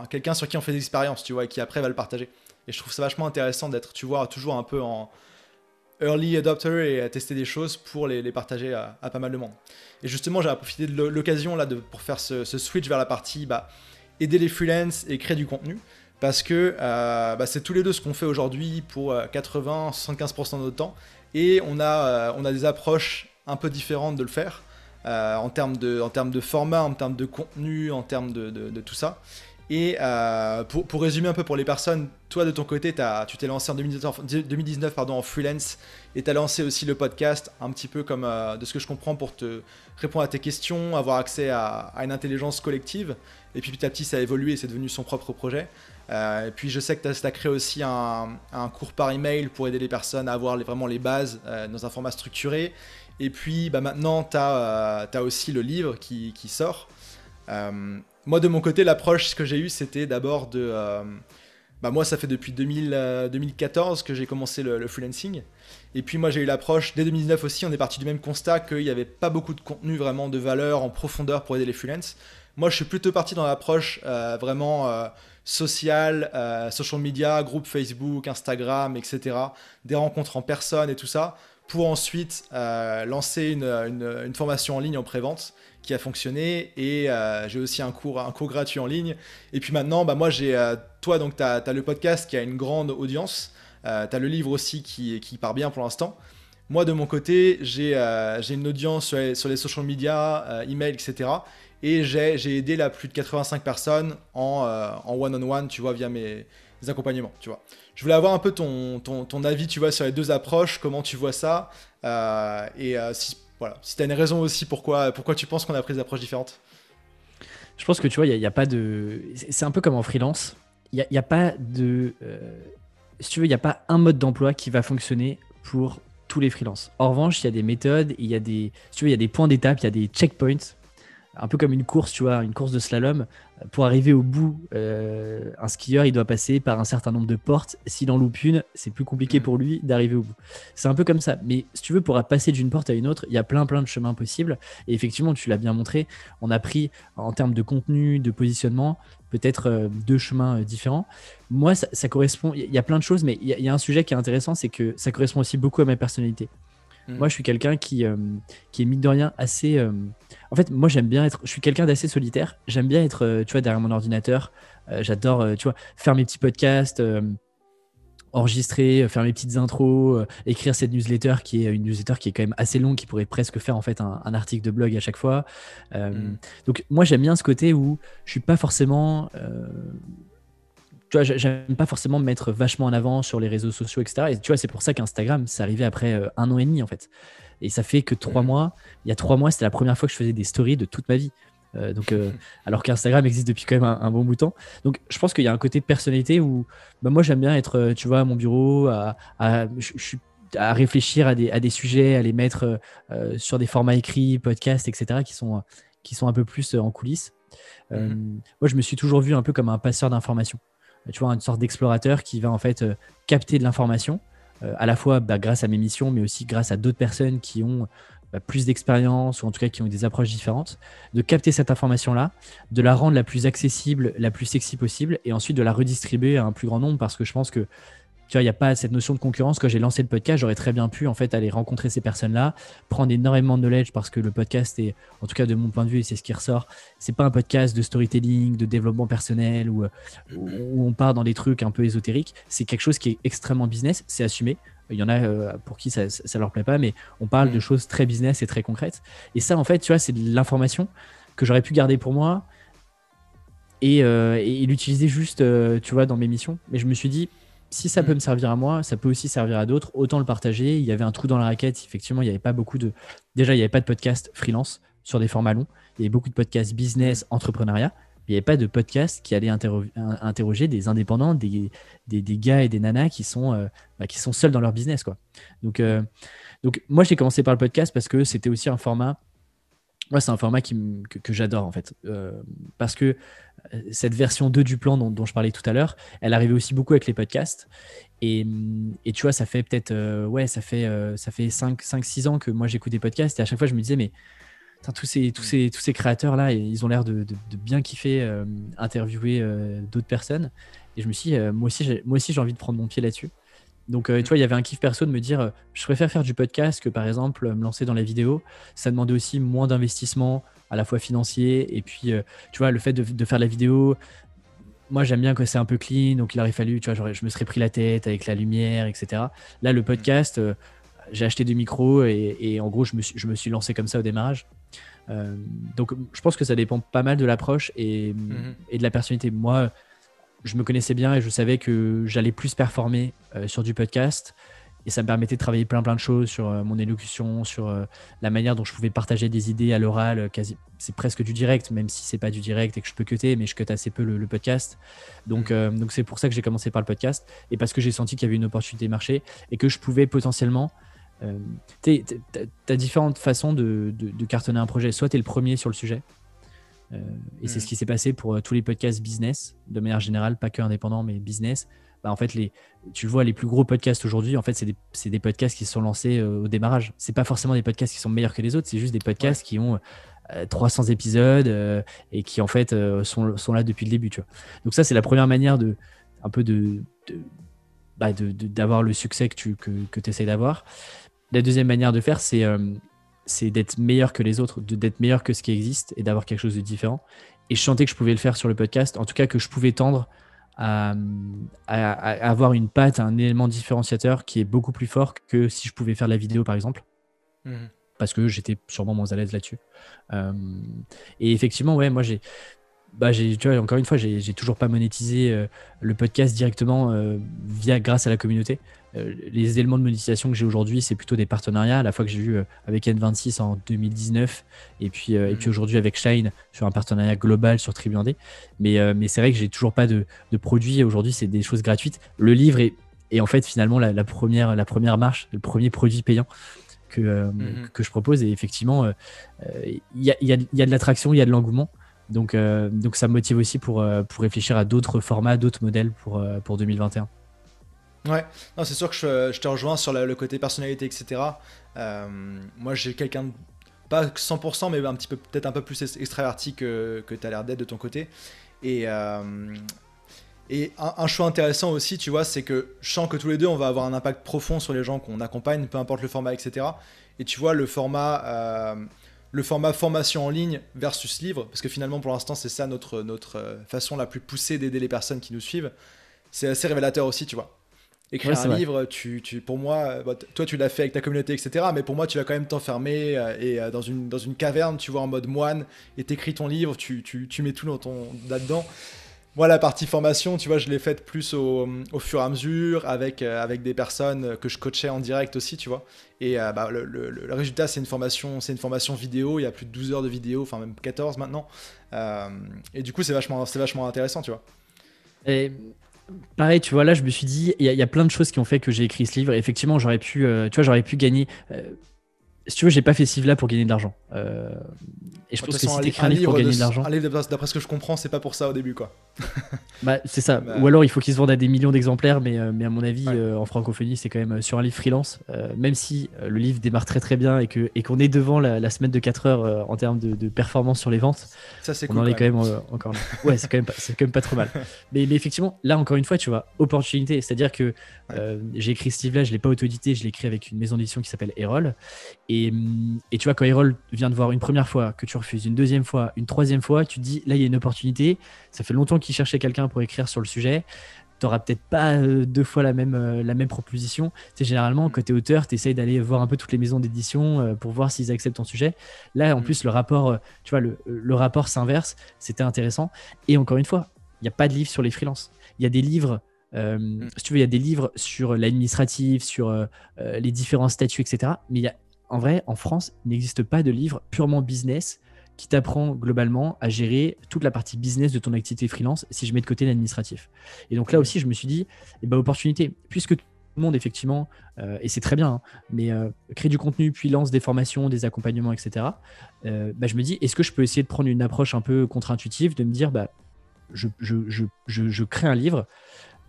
quelqu'un sur qui on fait des expériences, tu vois, et qui après va le partager. Et je trouve ça vachement intéressant d'être, tu vois, toujours un peu en early adopter et à tester des choses pour les, partager à, pas mal de monde. Et justement, j'ai profité de l'occasion là pour faire ce, switch vers la partie bah, aider les freelance et créer du contenu parce que euh, bah, c'est tous les deux ce qu'on fait aujourd'hui pour 80-75% euh, de notre temps, et euh, on a, des approches un peu différentes de le faire, en, termes de, en termes de format, en termes de contenu, en termes de, tout ça. Et pour, résumer un peu pour les personnes, toi de ton côté, tu t'es lancé en 2019, pardon, en freelance et tu as lancé aussi le podcast, un petit peu comme de ce que je comprends pour te répondre à tes questions, avoir accès à, à une intelligence collective. Et puis petit à petit, ça a évolué et c'est devenu son propre projet. Euh, et puis je sais que tu as, créé aussi un, cours par email pour aider les personnes à avoir vraiment les bases euh, dans un format structuré. Et puis bah, maintenant, tu as, euh, as, aussi le livre qui, sort. moi, de mon côté, l'approche que j'ai eue, c'était d'abord de... Bah moi, ça fait depuis 2000, 2014 que j'ai commencé le, freelancing. Et puis moi, j'ai eu l'approche, dès 2019 aussi, on est parti du même constat qu'il n'y avait pas beaucoup de contenu vraiment de valeur en profondeur pour aider les freelances. Moi, je suis plutôt parti dans l'approche vraiment social, euh, social media, groupe Facebook, Instagram, etc. Des rencontres en personne et tout ça, pour ensuite euh, lancer une, formation en ligne en pré-vente qui a fonctionné. Et euh, j'ai aussi un cours, un cours gratuit en ligne. Et puis maintenant, bah, moi, j'ai, toi, donc, tu as, le podcast qui a une grande audience. tu as le livre aussi qui, qui part bien pour l'instant. Moi, de mon côté, j'ai une audience sur les, social media, email, etc. Et j'ai aidé là plus de 85 personnes euh, en one-on-one, tu vois, via mes, accompagnements, tu vois. Je voulais avoir un peu ton, ton, ton, avis, tu vois, sur les deux approches, comment tu vois ça, euh, et euh, si, voilà, si tu as une raison aussi pourquoi, pourquoi tu penses qu'on a pris des approches différentes. Je pense que tu vois, il n'y a, pas de. C'est un peu comme en freelance. Il n'y a, pas de. si tu veux, il n'y a pas un mode d'emploi qui va fonctionner pour tous les freelances. En revanche, il y a des méthodes, il y a des, tu il y a des points d'étape, il y a des checkpoints un peu comme une course, tu vois, une course de slalom. Pour arriver au bout, euh, un skieur, il doit passer par un certain nombre de portes. S'il en loupe une, c'est plus compliqué mm. pour lui d'arriver au bout. C'est un peu comme ça. Mais si tu veux, pour passer d'une porte à une autre, il y a plein, plein de chemins possibles. Et effectivement, tu l'as bien montré, on a pris, en termes de contenu, de positionnement, peut-être euh, deux chemins euh, différents. Moi, ça, correspond, il y, a plein de choses, mais il y, a un sujet qui est intéressant, c'est que ça correspond aussi beaucoup à ma personnalité. Mm. Moi, je suis quelqu'un qui, qui est, mine de rien, assez en fait, moi, j'aime bien être. Je suis quelqu'un d'assez solitaire. J'aime bien être, euh, tu vois, derrière mon ordinateur. Euh, j'adore, euh, tu vois, faire mes petits podcasts. enregistrer, faire mes petites intros, écrire cette newsletter qui est une newsletter qui est quand même assez longue, qui pourrait presque faire en fait un, article de blog à chaque fois. Mm. Donc moi j'aime bien ce côté où je suis pas forcément tu vois, j'aime pas forcément me mettre vachement en avant sur les réseaux sociaux, etc. Et tu vois, c'est pour ça qu'Instagram, c'est arrivé après un an et demi, en fait. Et ça fait que trois mois. Il y a trois mois, c'était la première fois que je faisais des stories de toute ma vie. Euh, donc, euh, alors qu'Instagram existe depuis quand même un, bon bout de temps. Donc, je pense qu'il y a un côté de personnalité où bah, moi, j'aime bien être, euh, tu vois, à mon bureau, à, réfléchir à des, sujets, à les mettre sur des formats écrits, podcasts, etc., qui sont, qui sont un peu plus en coulisses. Mm-hmm. Moi, je me suis toujours vu un peu comme un passeur d'informations. Tu vois, une sorte d'explorateur qui va en fait capter de l'information euh, à la fois bah, grâce à mes missions, mais aussi grâce à d'autres personnes qui ont bah, plus d'expérience ou en tout cas qui ont des approches différentes, de capter cette information-là, de la rendre la plus accessible, la plus sexy possible, et ensuite de la redistribuer à un plus grand nombre parce que je pense que tu vois, il n'y a pas cette notion de concurrence. Quand j'ai lancé le podcast, j'aurais très bien pu en fait aller rencontrer ces personnes-là, prendre énormément de knowledge parce que le podcast est, en tout cas de mon point de vue, et c'est ce qui ressort, c'est pas un podcast de storytelling, de développement personnel ou euh, où, on part dans des trucs un peu ésotériques. C'est quelque chose qui est extrêmement business, c'est assumé. Il y en a euh, pour qui ça, ça leur plaît pas, mais on parle mm. de choses très business et très concrètes. Et ça, en fait, tu vois, c'est de l'information que j'aurais pu garder pour moi et, euh, l'utiliser juste, tu vois, dans mes missions. Mais je me suis dit, si ça mm. peut me servir à moi, ça peut aussi servir à d'autres, autant le partager. Il y avait un trou dans la raquette, effectivement, il n'y avait pas beaucoup de. Déjà, il n'y avait pas de podcast freelance sur des formats longs. Il y avait beaucoup de podcasts business, entrepreneuriat. Il n'y avait pas de podcast qui allait interroger des indépendants, des, des, gars et des nanas qui sont, euh, bah, qui sont seuls dans leur business. Quoi. Donc, euh, donc, moi, j'ai commencé par le podcast parce que c'était aussi un format. Moi, c'est un format qui, que, j'adore, en fait. Euh, parce que cette version 2 du plan dont, je parlais tout à l'heure, elle arrivait aussi beaucoup avec les podcasts. Et, mm, tu vois, ça fait peut-être euh, ouais, ça fait, euh, ça fait 5-6 ans que moi j'écoute des podcasts et à chaque fois je me disais, mais tous ces, tous ces, tous ces créateurs-là, ils ont l'air de, bien kiffer euh, interviewer d'autres personnes. Et je me suis dit, moi aussi, j'ai envie de prendre mon pied là-dessus. Donc, euh, tu vois, il y avait un kiff perso de me dire, euh, je préfère faire du podcast que par exemple me lancer dans la vidéo. Ça demandait aussi moins d'investissement, à la fois financier et puis, euh, tu vois, le fait de, faire la vidéo. Moi, j'aime bien que c'est un peu clean, donc il aurait fallu, tu vois, je me serais pris la tête avec la lumière, etc. Là, le podcast, j'ai acheté des micros et, en gros, je me, suis, lancé comme ça au démarrage. donc, je pense que ça dépend pas mal de l'approche et, mhm. et de la personnalité. Moi, je me connaissais bien et je savais que j'allais plus performer euh, sur du podcast. Et ça me permettait de travailler plein plein de choses sur euh, mon élocution, sur euh, la manière dont je pouvais partager des idées à l'oral. quasi, c'est presque du direct, même si c'est pas du direct et que je peux cutter, mais je cut assez peu le, podcast. Donc mm. donc c'est pour ça que j'ai commencé par le podcast et parce que j'ai senti qu'il y avait une opportunité de marché et que je pouvais potentiellement tu as différentes façons de, de, cartonner un projet. Soit tu es le premier sur le sujet, euh, et c'est hmm. ce qui s'est passé pour euh, tous les podcasts business, de manière générale, pas que indépendants, mais business. Bah, en fait, les, tu vois, les plus gros podcasts aujourd'hui, en fait, c'est des, podcasts qui sont lancés euh, au démarrage. C'est pas forcément des podcasts qui sont meilleurs que les autres, c'est juste des podcasts qui ont 300 épisodes et qui en fait sont, là depuis le début. Donc ça, c'est la première manière de un peu de bah, d'avoir le succès que tu que, que d'avoir. La deuxième manière de faire, c'est c'est d'être meilleur que les autres, d'être meilleur que ce qui existe et d'avoir quelque chose de différent. Et je sentais que je pouvais le faire sur le podcast, en tout cas que je pouvais tendre à, avoir une patte, un élément différenciateur qui est beaucoup plus fort que si je pouvais faire la vidéo par exemple. Mhm. Parce que j'étais sûrement moins à l'aise là-dessus. Euh, et effectivement, ouais, moi bah, j'ai tu vois, encore une fois, j'ai toujours pas monétisé euh, le podcast directement euh, via grâce à la communauté. Euh, les éléments de monétisation que j'ai aujourd'hui, c'est plutôt des partenariats. À la fois que j'ai eu euh, avec N26 en 2019 et puis, euh, mm. puis aujourd'hui avec Shine sur un partenariat global sur Tribune Mais, mais c'est vrai que j'ai toujours pas de, de Aujourd'hui, c'est des choses gratuites. Le livre est, en fait finalement la, première, la première marche, le premier produit payant. Que, mm, mm. que je propose et effectivement il y, a, de l'attraction, il y a de l'engouement donc, donc ça me motive aussi pour, pour réfléchir à d'autres formats, d'autres modèles pour, pour 2021. Ouais, non, c'est sûr que je, te rejoins sur le côté personnalité, etc. Euh, moi, j'ai quelqu'un pas 100%, mais un petit peu, peut-être un peu plus extraverti que, que tu as l'air d'être de ton côté. Et, euh, et un, choix intéressant aussi, tu vois, c'est que je sens que tous les deux, on va avoir un impact profond sur les gens qu'on accompagne, peu importe le format, etc. Et tu vois, le format, euh, le format formation en ligne versus livre, parce que finalement, pour l'instant, c'est ça notre, notre façon la plus poussée d'aider les personnes qui nous suivent. C'est assez révélateur aussi, tu vois écrire un livre, tu, tu, pour moi, euh, bah, toi tu l'as fait avec ta communauté, etc. Mais pour moi, tu vas quand même t'enfermer fermé euh, et euh, dans, une, dans une caverne, tu vois, en mode moine, et t'écris ton livre, tu, tu, tu, mets tout dans ton là-dedans. Moi, la partie formation, tu vois, je l'ai faite plus au, au, fur et à mesure, avec, avec des personnes que je coachais en direct aussi, tu vois. Et bah, le, résultat, c'est une formation, c'est une formation vidéo. Il y a plus de 12 heures de vidéo, enfin même 14 maintenant. et du coup, c'est vachement, c'est vachement intéressant, tu vois. Et pareil, tu vois, là, je me suis dit, il y, a plein de choses qui ont fait que j'ai écrit ce livre. effectivement, j'aurais pu, euh, j'aurais pu gagner. Euh, si tu veux, j'ai pas fait livre-là pour gagner de l'argent. Euh, et je pense que si t'écris un, livre pour gagner de, l'argent. d'après ce que je comprends, c'est pas pour ça au début, quoi. bah, c'est ça. Bah. Ou alors, il faut qu'il se vende à des millions d'exemplaires, mais, euh, mais à mon avis, euh, en francophonie, c'est quand même sur un livre freelance. même si le livre démarre très très bien et qu'on et qu'on est devant la, semaine de 4 heures en termes de, performance sur les ventes, ça, c'est on en est quand même, encore Ouais, c'est quand, même pas, quand même pas trop mal. mais, mais, effectivement, là, encore une fois, tu vois, opportunité. C'est-à-dire que j'ai écrit livre-là, je l'ai pas autodité, je l'ai écrit avec une maison d'édition qui s'appelle Erol. Et Mm, et, tu vois, quand Erol vient de voir une première fois, que tu refuses, une deuxième fois, une troisième fois, tu te dis, là, il y a une opportunité. Ça fait longtemps qu'il cherchait quelqu'un pour écrire sur le sujet. Tu n'auras peut-être pas euh, deux fois la même, euh, la même proposition. C'est généralement, mm. côté auteur, tu essayes d'aller voir un peu toutes les maisons d'édition euh, pour voir s'ils acceptent ton sujet. Là, en mm. plus, le rapport, tu vois, le, le rapport s'inverse. C'était intéressant. Et encore une fois, il n'y a pas de livre sur les freelances. Il y a des livres si tu veux, il y a des livres sur l'administratif, sur les différents statuts, etc. Mais il y a en vrai, en France, il n'existe pas de livre purement business qui t'apprend globalement à gérer toute la partie business de ton activité freelance si je mets de côté l'administratif. Et donc là mm. aussi, je me suis dit, eh ben, opportunité, puisque tout le monde, effectivement, euh, et c'est très bien, hein, mais euh, crée du contenu, puis lance des formations, des accompagnements, etc., euh, bah, je me dis, est-ce que je peux essayer de prendre une approche un peu contre-intuitive, de me dire, bah, je, je, je crée un livre,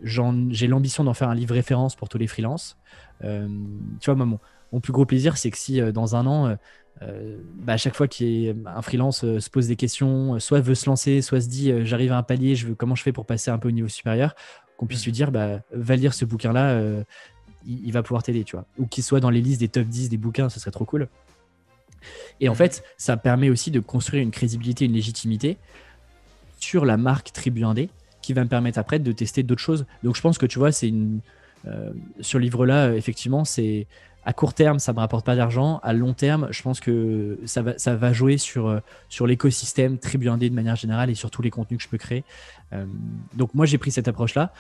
j'ai l'ambition d'en faire un livre référence pour tous les freelances. tu vois, maman mon plus gros plaisir, c'est que si euh, dans un an, euh, euh, bah, à chaque fois qu'un bah, freelance se pose des questions, soit veut se lancer, soit se dit j'arrive à un palier, je veux, comment je fais pour passer un peu au niveau supérieur, qu'on puisse mm. lui dire bah, va lire ce bouquin-là, il, va pouvoir t'aider, tu vois. Ou qu'il soit dans les listes des top 10 des bouquins, ce serait trop cool. Et en mm. fait, ça permet aussi de construire une crédibilité, une légitimité sur la marque Tribu qui va me permettre après de tester d'autres choses. Donc je pense que tu vois, c'est une. livre-là, effectivement, c'est à court terme, ça ne me rapporte pas d'argent. À long terme, je pense que ça va, jouer sur, euh, sur l'écosystème tribu indé de manière générale et sur tous les contenus que je peux créer. Euh, donc moi, j'ai pris cette approche-là.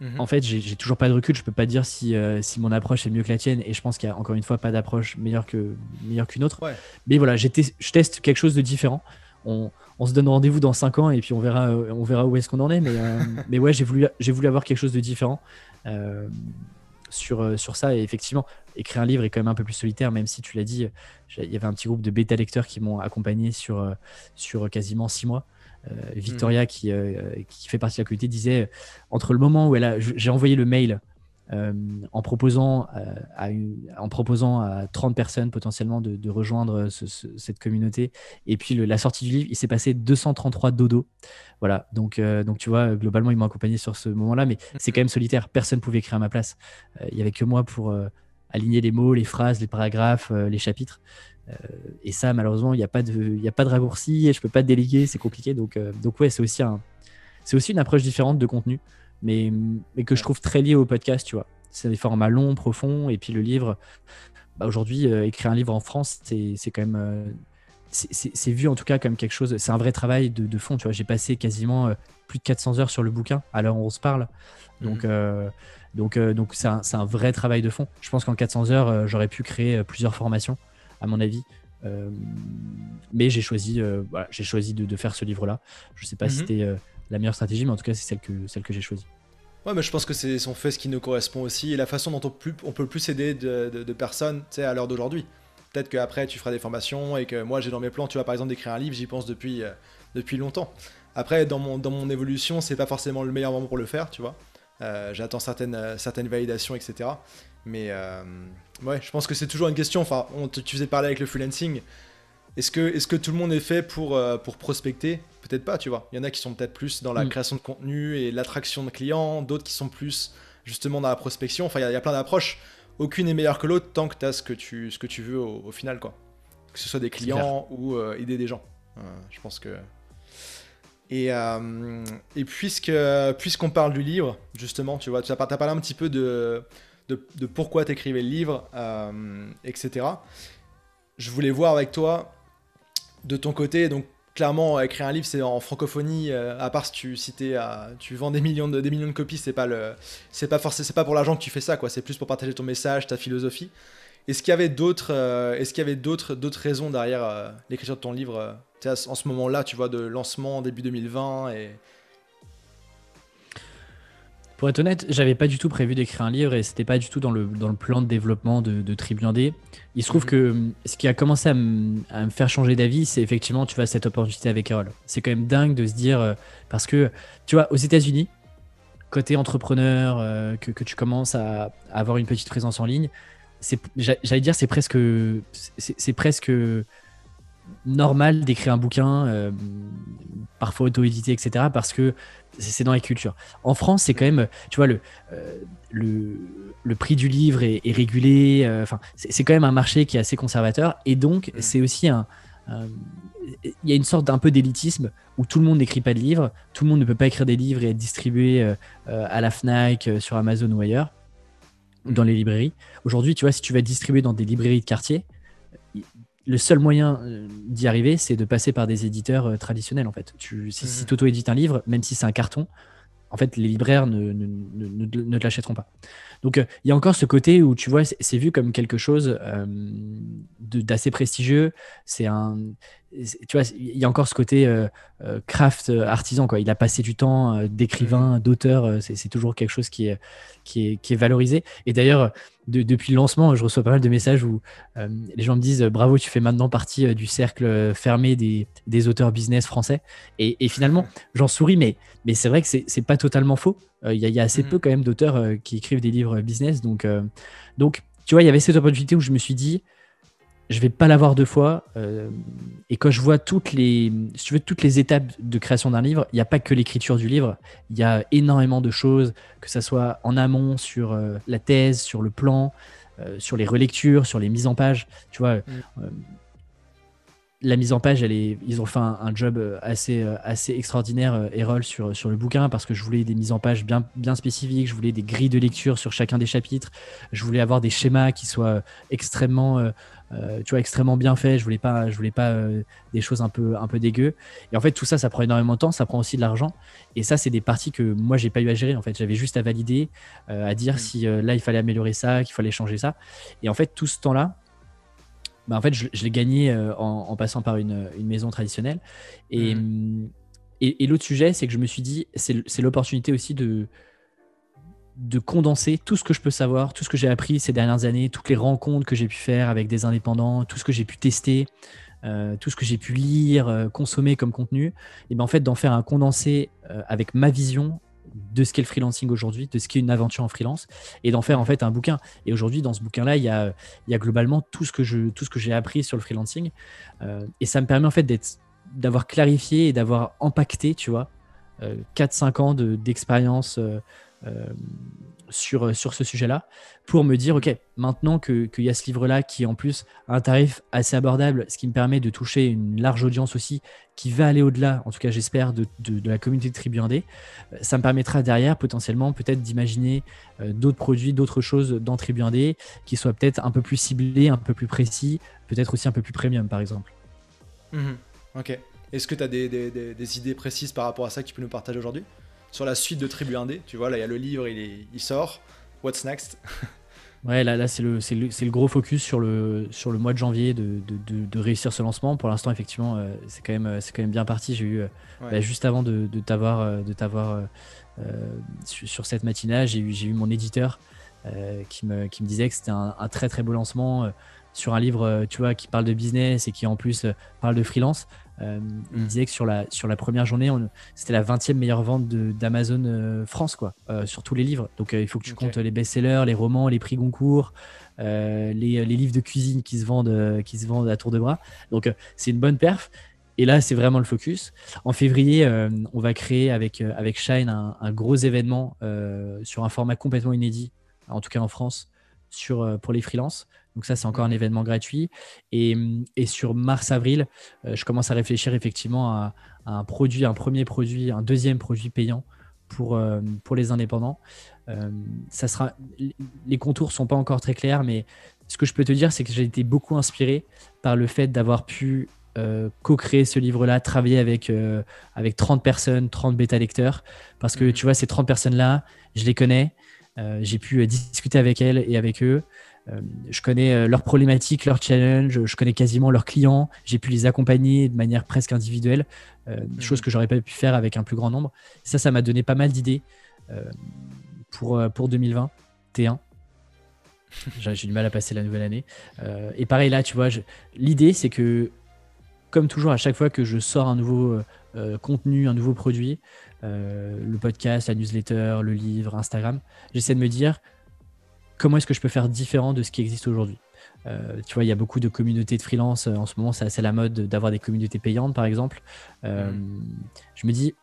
Mhm. En fait, j'ai toujours pas de recul. Je peux pas dire si, euh, si mon approche est mieux que la tienne. Et je pense qu'il y a encore une fois pas d'approche meilleure qu'une meilleure qu'une autre. Mais voilà, je teste quelque chose de différent. On, se donne rendez-vous dans 5 ans et puis on verra, on verra où est-ce qu'on en est. Mais, mais ouais, j'ai voulu, voulu avoir quelque chose de différent sur, euh, sur ça. Et effectivement, écrire un livre est quand même un peu plus solitaire, même si tu l'as dit, euh, il y avait un petit groupe de bêta lecteurs qui m'ont accompagné sur, euh, sur quasiment six mois. Victoria, hmm. qui, qui fait partie de la communauté, disait entre le moment où elle j'ai envoyé le mail euh, euh, en, proposant, à en proposant à 30 personnes potentiellement de, rejoindre euh, cette communauté. Et puis la sortie du livre, il s'est passé 233 dodo. Voilà, donc, donc tu vois, globalement, ils m'ont accompagné sur ce moment-là, mais mhm. c'est quand même solitaire. Personne ne pouvait écrire à ma place. Il y n'y avait que moi pour aligner les mots, les phrases, les paragraphes, les chapitres. et ça, malheureusement, il n'y a, pas de, a pas de raccourci et je ne peux pas déléguer, c'est compliqué. Donc, donc ouais, c'est aussi, un, aussi une approche différente de contenu mais, que je trouve très lié au podcast, tu vois. C'est des formats longs, profonds, et puis le livre, bah, aujourd'hui, euh, écrire un livre en France, c'est quand même. Euh, c'est vu en tout cas comme quelque chose, c'est un vrai travail de, fond, tu vois. J'ai passé quasiment euh, plus de 400 heures sur le bouquin à l'heure où on se parle. Mhm. Donc, donc, donc c'est un, vrai travail de fond. Je pense qu'en 400 heures, j'aurais pu créer plusieurs formations, à mon avis. mais j'ai choisi, j'ai choisi de, faire ce livre-là. Je sais pas si c'était mhm la meilleure stratégie, mais en tout cas, c'est celle que, celle que j'ai choisie. Ouais, mais je pense que c'est son fait ce qui nous correspond aussi et la façon dont on, on peut plus aider de, personnes, tu personnes à l'heure d'aujourd'hui. Peut-être qu'après tu feras des formations et que moi j'ai dans mes plans, tu vois, par exemple, d'écrire un livre, j'y pense depuis, euh, depuis longtemps. Après, dans mon, dans mon évolution, c'est pas forcément le meilleur moment pour le faire, tu vois. Euh, j'attends certaines, euh, certaines validations, etc. Mais ouais, je pense que c'est toujours une question. Enfin, tu faisais parler avec le freelancing. Est-ce que, est que tout le monde est fait pour, euh, pour prospecter Peut-être pas, tu vois. Il y en a qui sont peut-être plus dans la mm. création de contenu et l'attraction de clients, d'autres qui sont plus justement dans la prospection. Enfin, il y, a plein d'approches. Aucune est meilleure que l'autre tant que tu as ce que tu, ce que tu veux au, final, quoi. Que ce soit des clients ou euh, aider des gens. Euh, je pense que. Et, et puisque puisqu'on parle du livre, justement, tu vois, tu as, parlé un petit peu de, de, de pourquoi tu écrivais le livre, etc. Je voulais voir avec toi de ton côté, donc clairement, écrire un livre, c'est en francophonie, euh, à part si tu, si à, tu vends des millions de, des millions de copies, c'est pas, le, c'est pas, forcé, c'est pas pour l'argent que tu fais ça, quoi. c'est plus pour partager ton message, ta philosophie. Est-ce qu'il y avait d'autres, euh, ce avait d'autres, raisons derrière euh, l'écriture de ton livre en ce moment-là, tu vois, de lancement début 2020 et, pour être honnête, j'avais pas du tout prévu d'écrire un livre et c'était pas du tout dans le, plan de développement de, de Il se trouve mhm. que euh, ce qui a commencé à, me, faire changer d'avis, c'est effectivement, tu vois, cette opportunité avec Erol. C'est quand même dingue de se dire, euh, parce que, tu vois, aux États-Unis, côté entrepreneur, euh, que, tu commences à, avoir une petite présence en ligne, j'allais dire, c'est presque, c'est presque normal d'écrire un bouquin, euh, parfois auto-édité, etc., parce que c'est dans la culture. En France, c'est quand même, tu vois, le, euh, le, prix du livre est, régulé, euh, enfin, c'est quand même un marché qui est assez conservateur, et donc c'est aussi un... il y a une sorte d'un peu d'élitisme où tout le monde n'écrit pas de livres, tout le monde ne peut pas écrire des livres et être distribué à la FNAC, sur Amazon ou ailleurs, ou dans les librairies. Aujourd'hui, tu vois, si tu vas distribuer dans des librairies de quartier, le seul moyen euh, d'y arriver, c'est de passer par des éditeurs euh, traditionnels, en fait. Tu, si, si mhm. Toto édite un livre, même si c'est un carton, en fait, les libraires ne, ne, ne, te l'achèteront pas. Donc, euh, il y a encore ce côté où, tu vois, c'est vu comme quelque chose d'assez prestigieux. C'est un, tu vois, il y a encore ce côté euh, euh, craft euh, artisan. Quoi. Il a passé du temps d'écrivain, mm. d'auteur. C'est, toujours quelque chose qui est, qui est, valorisé. Et d'ailleurs, depuis le lancement, je reçois pas mal de messages où les gens me disent bravo, tu fais maintenant partie du cercle fermé des, auteurs business français. Et, finalement, j'en souris, mais, mais c'est vrai que c'est, pas totalement faux. Il y, a assez mm. peu quand même d'auteurs qui écrivent des livres business. Donc, donc, tu vois, il y avait cette opportunité où je me suis dit je vais pas l'avoir deux fois. Euh, et quand je vois toutes les, veux, toutes les étapes de création d'un livre, il n'y a pas que l'écriture du livre. Il y a énormément de choses, que ce soit en amont sur euh, la thèse, sur le plan, euh, sur les relectures, sur les mises en page. Tu vois, mm. la mise en page, ils ont fait un, job assez, assez extraordinaire, Erol, sur, sur le bouquin, parce que je voulais des mises en page bien, bien spécifiques, je voulais des grilles de lecture sur chacun des chapitres, je voulais avoir des schémas qui soient extrêmement euh, tu vois, extrêmement bien fait. Je voulais pas, je voulais pas euh, des choses un peu, un peu dégueu. Et en fait, tout ça, ça prend énormément de temps, ça prend aussi de l'argent. Et ça, c'est des parties que moi, j'ai pas eu à gérer. En fait, j'avais juste à valider, euh, à dire hmm. si là, il fallait améliorer ça, qu'il fallait changer ça. Et en fait, tout ce temps-là, bah, en fait, je, l'ai gagné en, passant par une, maison traditionnelle. Hmm. Hum, et, et l'autre sujet, c'est que je me suis dit, c'est l'opportunité aussi de de condenser tout ce que je peux savoir, tout ce que j'ai appris ces dernières années, toutes les rencontres que j'ai pu faire avec des indépendants, tout ce que j'ai pu tester, euh, tout ce que j'ai pu lire, euh, consommer comme contenu, et bien en fait d'en faire un condensé euh, avec ma vision de ce qu'est le freelancing aujourd'hui, de ce qu'est une aventure en freelance, et d'en faire en fait un bouquin. Et aujourd'hui, dans ce bouquin-là, il y a, il y a globalement tout ce que je, tout ce que j'ai appris sur le freelancing, et ça me permet en fait d'être, d'avoir clarifié et d'avoir impacté, tu vois, 4-5 ans de, d'expérience euh, sur, euh, sur ce sujet-là pour me dire, OK, maintenant qu'il y a ce livre-là qui en plus a un tarif assez abordable, ce qui me permet de toucher une large audience aussi, qui va aller au-delà, en tout cas j'espère, de, la communauté de Tribu euh, ça me permettra derrière potentiellement peut-être d'imaginer d'autres produits, d'autres choses dans Tribu qui soient peut-être un peu plus ciblés, un peu plus précis, peut-être aussi un peu plus premium par exemple. Mhm. ok. Est-ce que tu as des, des idées précises par rapport à ça que tu peux nous partager aujourd'hui sur la suite de Tribu Indé. Tu vois, là, il y a le livre, il, il sort. What's next Ouais, là, là c'est le, gros focus sur le, sur le mois de janvier de, réussir ce lancement. Pour l'instant, effectivement, euh, c'est quand, même, euh, quand même bien parti. J'ai eu, euh, bah, juste avant de, t'avoir, de t'avoir sur, cette matinée, j'ai eu, j'ai eu mon éditeur qui, me, qui me disait que c'était un, très très beau lancement sur un livre, tu vois, qui parle de business et qui en plus parle de freelance. Euh, il mm. disait que sur la, sur la première journée, c'était la 20e meilleure vente d'Amazon euh, France, quoi, euh, sur tous les livres. Donc il faut que tu comptes les best-sellers, les romans, les prix Goncourt, les, les, livres de cuisine qui se vendent, qui se vendent à tour de bras. Donc c'est une bonne perf. Et là, c'est vraiment le focus. En février, on va créer avec, avec Shine un gros événement sur un format complètement inédit, en tout cas en France, sur, euh, pour les freelances. Donc ça, c'est encore un mhm. événement gratuit. Et, sur mars-avril, euh, je commence à réfléchir effectivement à, un produit, un premier produit, un deuxième produit payant pour, euh, pour les indépendants. ça sera, les contours sont pas encore très clairs, mais ce que je peux te dire, c'est que j'ai été beaucoup inspiré par le fait d'avoir pu co-créer ce livre-là, travailler avec, avec 30 personnes, 30 bêta lecteurs, parce que mhm. tu vois, ces 30 personnes-là, je les connais, euh, j'ai pu euh, discuter avec elles et avec eux. Euh, je connais leurs problématiques, leurs challenges, je connais quasiment leurs clients. J'ai pu les accompagner de manière presque individuelle, mmh. chose que j'aurais pas pu faire avec un plus grand nombre. Ça, ça m'a donné pas mal d'idées pour, pour 2020, T1. J'ai du mal à passer la nouvelle année. et pareil, là, tu vois, l'idée, c'est que, comme toujours, à chaque fois que je sors un nouveau contenu, un nouveau produit, euh, le podcast, la newsletter, le livre, Instagram, j'essaie de me dire comment est-ce que je peux faire différent de ce qui existe aujourd'hui. Euh, tu vois, il y a beaucoup de communautés de freelance. Euh, en ce moment, c'est assez la mode d'avoir des communautés payantes, par exemple. Mm. Je me dis,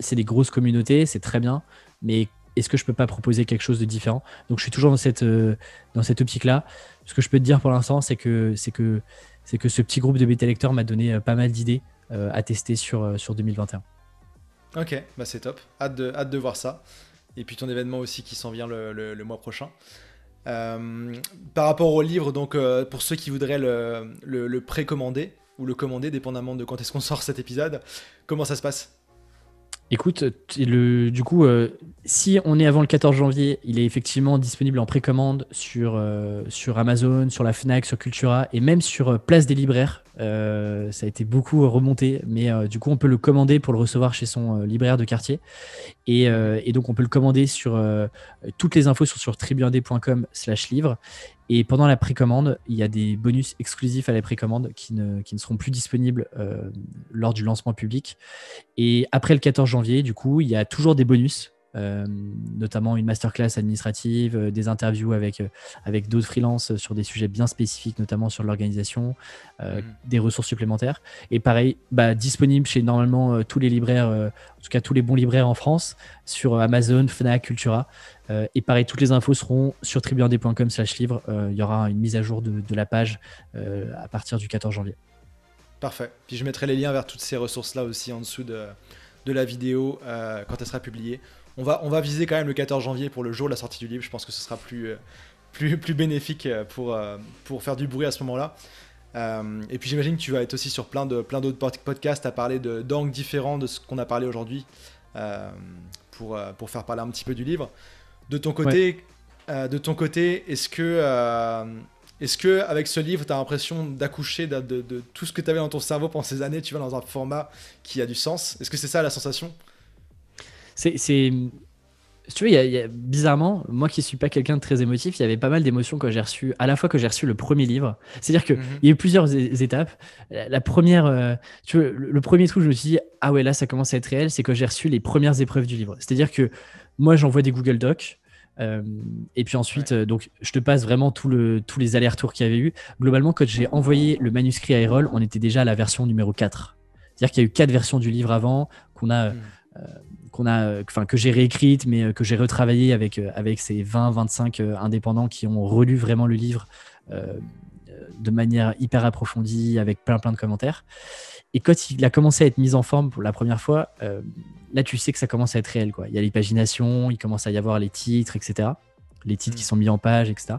c'est des grosses communautés, c'est très bien, mais est-ce que je peux pas proposer quelque chose de différent Donc, je suis toujours dans cette, dans cette optique-là. Ce que je peux te dire pour l'instant, c'est que, c'est que, c'est que ce petit groupe de bêta lecteurs m'a donné pas mal d'idées à tester sur, sur 2021. Ok, bah c'est top. Hâte de, hâte de voir ça. Et puis ton événement aussi qui s'en vient le, mois prochain. Euh, par rapport au livre, donc euh, pour ceux qui voudraient le, le précommander ou le commander, dépendamment de quand est-ce qu'on sort cet épisode, comment ça se passe Écoute, du coup, euh, si on est avant le 14 janvier, il est effectivement disponible en précommande sur, euh, sur Amazon, sur la Fnac, sur Cultura et même sur euh, Place des Libraires. ça a été beaucoup remonté, mais du coup, on peut le commander pour le recevoir chez son libraire de quartier. Et, donc, on peut le commander sur toutes les infos sur, sur tribuindé.com/slash livre. Et pendant la précommande, il y a des bonus exclusifs à la précommande qui ne, qui ne seront plus disponibles euh, lors du lancement public. Et après le 14 janvier, du coup, il y a toujours des bonus euh, notamment une masterclass administrative, euh, des interviews avec, euh, avec d'autres freelances sur des sujets bien spécifiques, notamment sur l'organisation, mm. des ressources supplémentaires. Et pareil, bah, disponible chez normalement tous les libraires, en tout cas tous les bons libraires en France, sur Amazon, Fnac, Cultura. et pareil, toutes les infos seront sur tribuandécom slash livre. Il y aura une mise à jour de, la page à partir du 14 janvier. Parfait. Puis je mettrai les liens vers toutes ces ressources-là aussi en dessous de la vidéo quand elle sera publiée on va, on viser quand même le 14 janvier pour le jour de la sortie du livre. Je pense que ce sera plus, euh, plus, plus bénéfique euh, pour, euh, pour faire du bruit à ce moment-là. et puis j'imagine que tu vas être aussi sur plein de plein d'autres podcasts à parler de d'angles différents de ce qu'on a parlé aujourd'hui pour, pour faire parler un petit peu du livre. De ton côté, de ton côté, est-ce que est-ce que avec ce livre, tu as l'impression d'accoucher de, de, tout ce que tu avais dans ton cerveau pendant ces années, tu vas dans un format qui a du sens Est-ce que c'est ça la sensation c'est. tu vois bizarrement, moi qui suis pas quelqu'un de très émotif, il y avait pas mal d'émotions quand j'ai reçu, à la fois que j'ai reçu le premier livre. C'est-à-dire qu'il mhm. il y a eu plusieurs étapes. La, première, euh, tu le, premier truc, je me suis dit, ah ouais, là, ça commence à être réel, c'est quand j'ai reçu les premières épreuves du livre. C'est-à-dire que moi, j'envoie des Google Docs. Euh, et puis ensuite, euh, donc, je te passe vraiment tout le, tous les allers-retours qu'il y avait eu. Globalement, quand j'ai envoyé le manuscrit à Erol, on était déjà à la version numéro 4. C'est-à-dire qu'il y a eu quatre versions du livre avant, qu'on a. Mhm a, euh, enfin que j'ai réécrite, mais euh, que j'ai retravaillé avec euh, avec ces 20-25 indépendants qui ont relu vraiment le livre de manière hyper approfondie, avec plein plein de commentaires. Et quand il a commencé à être mis en forme pour la première fois, là tu sais que ça commence à être réel. Quoi. Il y a les il commence à y avoir les titres, etc. Les titres mm. qui sont mis en page, etc.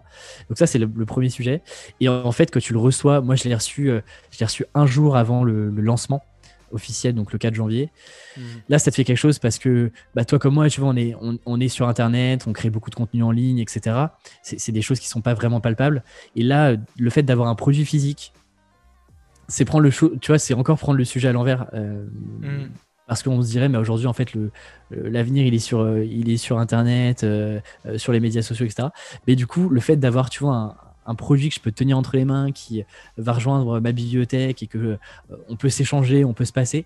Donc ça c'est le, premier sujet. Et en, fait, quand tu le reçois, moi je l'ai reçu, j'ai reçu un jour avant le lancement officielle, donc le 4 janvier. Mmh. Là, ça te fait quelque chose parce que bah, toi comme moi, tu vois, on est, on, est sur Internet, on crée beaucoup de contenu en ligne, etc. C'est des choses qui sont pas vraiment palpables. Et là, le fait d'avoir un produit physique, c'est prendre le tu vois, c'est encore prendre le sujet à l'envers. Euh, mmh. Parce qu'on se dirait, mais aujourd'hui, en fait, l'avenir, il, est sur, euh, il est sur Internet, euh, sur les médias sociaux, etc. Mais du coup, le fait d'avoir, tu vois, un, un produit que je peux tenir entre les mains, qui va rejoindre ma bibliothèque et que euh, on peut s'échanger, on peut se passer.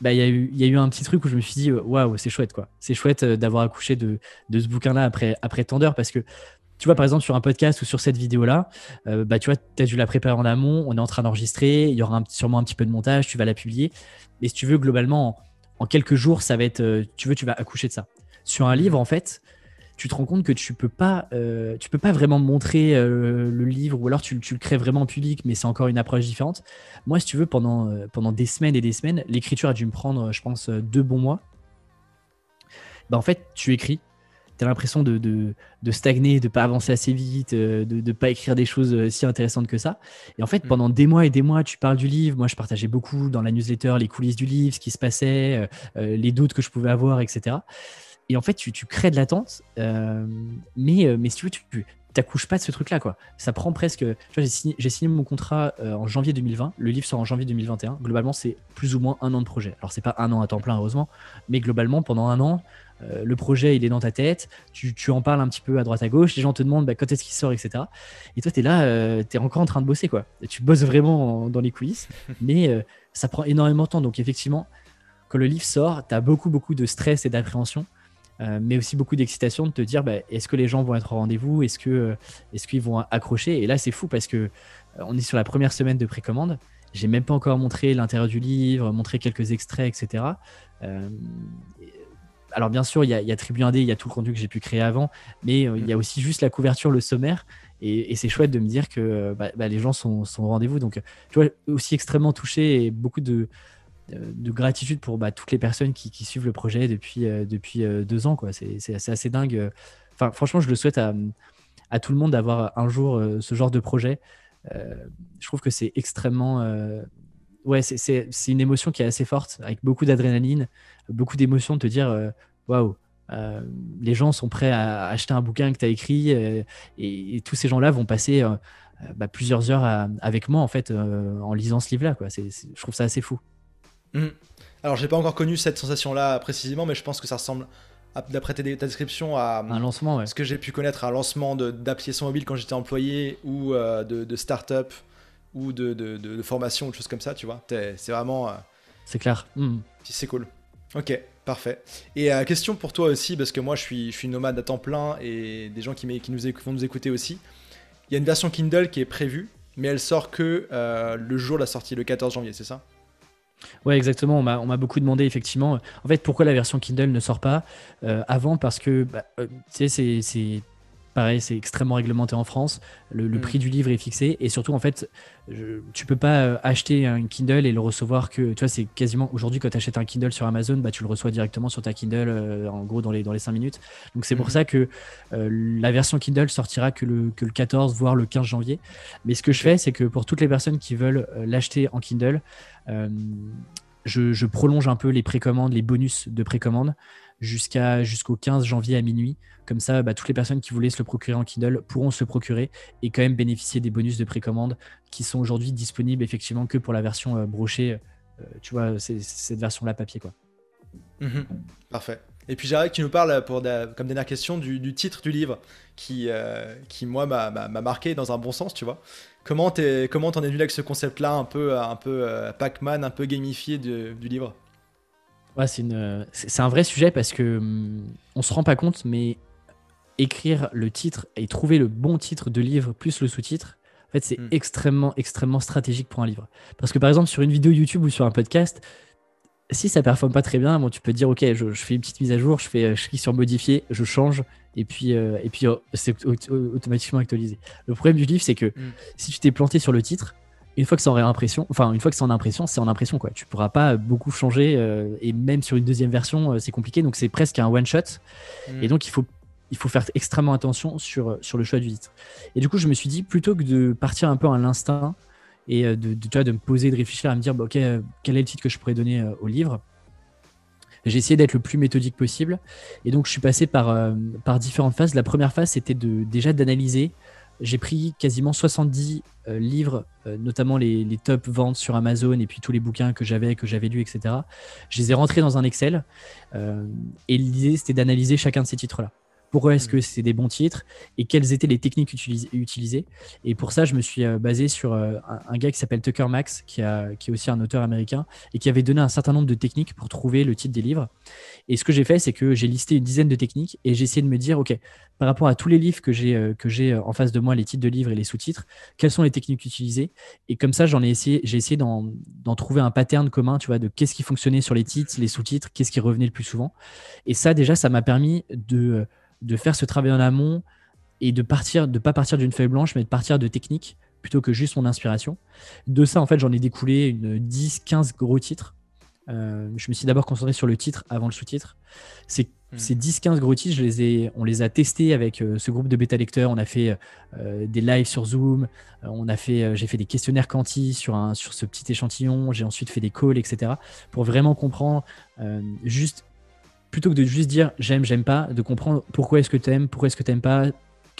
Bah, il y, y, a eu un petit truc où je me suis dit, euh, waouh, c'est chouette, quoi. C'est chouette euh, d'avoir accouché de, ce bouquin-là après, après tant d'heures parce que tu vois, par exemple, sur un podcast ou sur cette vidéo-là, bah, tu vois, tu as dû la préparer en amont, on est en train d'enregistrer, il y aura sûrement un petit peu de montage, tu vas la publier. Et si tu veux, globalement, en, quelques jours, ça va être, tu veux, tu vas accoucher de ça. Sur un livre, en fait, tu te rends compte que tu peux pas, euh, tu peux pas vraiment montrer euh, le livre, ou alors tu, le crées vraiment en public, mais c'est encore une approche différente. Moi, si tu veux, pendant, euh, pendant des semaines et des semaines, l'écriture a dû me prendre, je pense, deux bons mois. Bah, en fait, tu écris, tu as l'impression de, de, de, stagner, de pas avancer assez vite, de ne pas écrire des choses si intéressantes que ça. Et en fait, mm. pendant des mois et des mois, tu parles du livre. Moi, je partageais beaucoup dans la newsletter les coulisses du livre, ce qui se passait, les doutes que je pouvais avoir, etc et en fait, tu, crées de l'attente, euh, mais, euh, mais si tu veux, tu n'accouches pas de ce truc-là, quoi. Ça prend presque. j'ai signé, signé, mon contrat euh, en janvier 2020. Le livre sort en janvier 2021. Globalement, c'est plus ou moins un an de projet. Alors, c'est pas un an à temps plein, heureusement, mais globalement, pendant un an, le projet, il est dans ta tête. Tu, tu, en parles un petit peu à droite à gauche. Les gens te demandent bah, quand est-ce qu'il sort, etc. Et toi, tu es là, tu es encore en train de bosser, quoi. tu bosses vraiment dans les coulisses, mais ça prend énormément de temps. Donc, effectivement, quand le livre sort, tu as beaucoup, beaucoup de stress et d'appréhension. Euh, mais aussi beaucoup d'excitation de te dire bah, est-ce que les gens vont être au rendez-vous Est-ce que euh, est-ce qu'ils vont accrocher Et là, c'est fou parce que euh, on est sur la première semaine de précommande. J'ai même pas encore montré l'intérieur du livre, montré quelques extraits, etc. alors bien sûr, il y a, y Tribu Indé, il y a tout le contenu que j'ai pu créer avant, mais il y a mm. aussi juste la couverture, le sommaire. Et, c'est chouette de me dire que bah, bah, les gens sont, sont au rendez-vous. Donc, tu vois, aussi extrêmement touché et beaucoup de, euh, de gratitude pour bah, toutes les personnes qui, suivent le projet depuis, euh, depuis euh, deux ans. Quoi. C'est, assez dingue. Enfin, franchement, je le souhaite à, tout le monde d'avoir un jour ce genre de projet. je trouve que c'est extrêmement ouais, c'est, une émotion qui est assez forte, avec beaucoup d'adrénaline, beaucoup d'émotion de te dire waouh, les gens sont prêts à acheter un bouquin que tu as écrit et, tous ces gens-là vont passer bah, plusieurs heures avec moi en fait en lisant ce livre-là. Quoi. C'est, je trouve ça assez fou alors, mm. Alors, j'ai pas encore connu cette sensation-là précisément, mais je pense que ça ressemble, d'après ta description, à un lancement, ce que j'ai pu connaître un lancement d'application mobile quand j'étais employé ou euh, de, start-up ou de, de, formation ou de choses comme ça, tu vois. c'est vraiment. Euh, c'est clair. Mm. C'est cool. Ok, parfait. Et euh, question pour toi aussi, parce que moi je suis, suis nomade à temps plein et des gens qui, nous, vont nous écouter aussi. Il y a une version Kindle qui est prévue, mais elle sort que le jour de la sortie, le 14 janvier, c'est ça Ouais, exactement. On m'a, beaucoup demandé effectivement, euh, en fait, pourquoi la version Kindle ne sort pas euh, avant, parce que bah, euh, tu sais, c'est Pareil, c'est extrêmement réglementé en France. Le, mm. prix du livre est fixé. Et surtout, en fait, tu tu peux pas euh, acheter un Kindle et le recevoir que. Tu vois, c'est quasiment. Aujourd'hui, quand tu achètes un Kindle sur Amazon, bah, tu le reçois directement sur ta Kindle, euh, en gros, dans les, dans les 5 minutes. Donc, c'est pour mm. ça que euh, la version Kindle sortira que le, que le 14, voire le 15 janvier. Mais ce que je fais, c'est que pour toutes les personnes qui veulent l'acheter en Kindle, je, prolonge un peu les précommandes, les bonus de précommande jusqu'à jusqu'au 15 janvier à minuit. Comme ça, bah, toutes les personnes qui voulaient se le procurer en Kindle pourront se le procurer et quand même bénéficier des bonus de précommande qui sont aujourd'hui disponibles effectivement que pour la version euh, brochée. Euh, euh, tu vois, c'est cette version-là papier quoi. Mm-hmm. parfait. Et puis Jared, tu nous parles pour comme dernière question du, titre du livre qui, qui moi, m'a marqué dans un bon sens, tu vois. Comment t'en es, comment en es venu avec ce concept-là, un peu, un peu Pac-Man, un peu gamifié du livre c'est, un vrai sujet parce que hum, on se rend pas compte, mais écrire le titre et trouver le bon titre de livre plus le sous-titre, en fait, c'est hmm. extrêmement, extrêmement stratégique pour un livre. Parce que par exemple, sur une vidéo YouTube ou sur un podcast, si ça performe pas très bien, bon, tu peux dire ok, je, fais une petite mise à jour, je fais je clique sur modifier, je change et puis euh, et puis oh, c'est automatiquement actualisé. Le problème du livre, c'est que hmm. si tu t'es planté sur le titre, une fois que c'est en réimpression, enfin une fois que c'est en impression, c'est en impression quoi. Tu pourras pas beaucoup changer euh, et même sur une deuxième version, euh, c'est compliqué. Donc c'est presque un one shot. Hmm. Et donc il faut il faut faire extrêmement attention sur euh, sur le choix du titre. Et du coup, je me suis dit plutôt que de partir un peu à l'instinct et de, de me poser, de réfléchir à me dire bah, ok quel est le titre que je pourrais donner au livre. J'ai essayé d'être le plus méthodique possible. Et donc je suis passé par par différentes phases. La première phase c'était de déjà d'analyser j'ai pris quasiment 70 euh, livres, euh, notamment les, top ventes sur Amazon et puis tous les bouquins que j'avais, que j'avais lus, etc. Je les ai rentrés dans un Excel. Euh, et l'idée, c'était d'analyser chacun de ces titres-là pourquoi est-ce que mm. c'est des bons titres et quelles étaient les techniques utilisées. Et pour ça, je me suis euh, basé sur euh, un, gars qui s'appelle Tucker Max, qui, est aussi un auteur américain, et qui avait donné un certain nombre de techniques pour trouver le titre des livres. Et ce que j'ai fait, c'est que j'ai listé une dizaine de techniques et j'ai essayé de me dire, OK, par rapport à tous les livres que j'ai euh, en face de moi, les titres de livres et les sous-titres, quelles sont les techniques utilisées Et comme ça, j'en ai essayé, j'ai essayé d'en trouver un pattern commun, tu vois, de qu'est-ce qui fonctionnait sur les titres, les sous-titres, qu'est-ce qui revenait le plus souvent. Et ça, déjà, ça m'a permis de de faire ce travail en amont et de partir, de pas partir d'une feuille blanche, mais de partir de technique plutôt que juste mon inspiration. De ça, en fait, j'en ai découlé une 10, 15 gros titres. Euh, je me suis d'abord concentré sur le titre avant le sous-titre. Ces, hmm. ces 10-15 gros titres, je les on les a testés avec euh, ce groupe de bêta lecteurs. On a fait euh, des lives sur Zoom, on a fait, j'ai fait des questionnaires quanti sur, un, sur ce petit échantillon. J'ai ensuite fait des calls, etc. pour vraiment comprendre juste plutôt que de juste dire j'aime, j'aime pas, de comprendre pourquoi est-ce que tu aimes, pourquoi est-ce que tu aimes pas,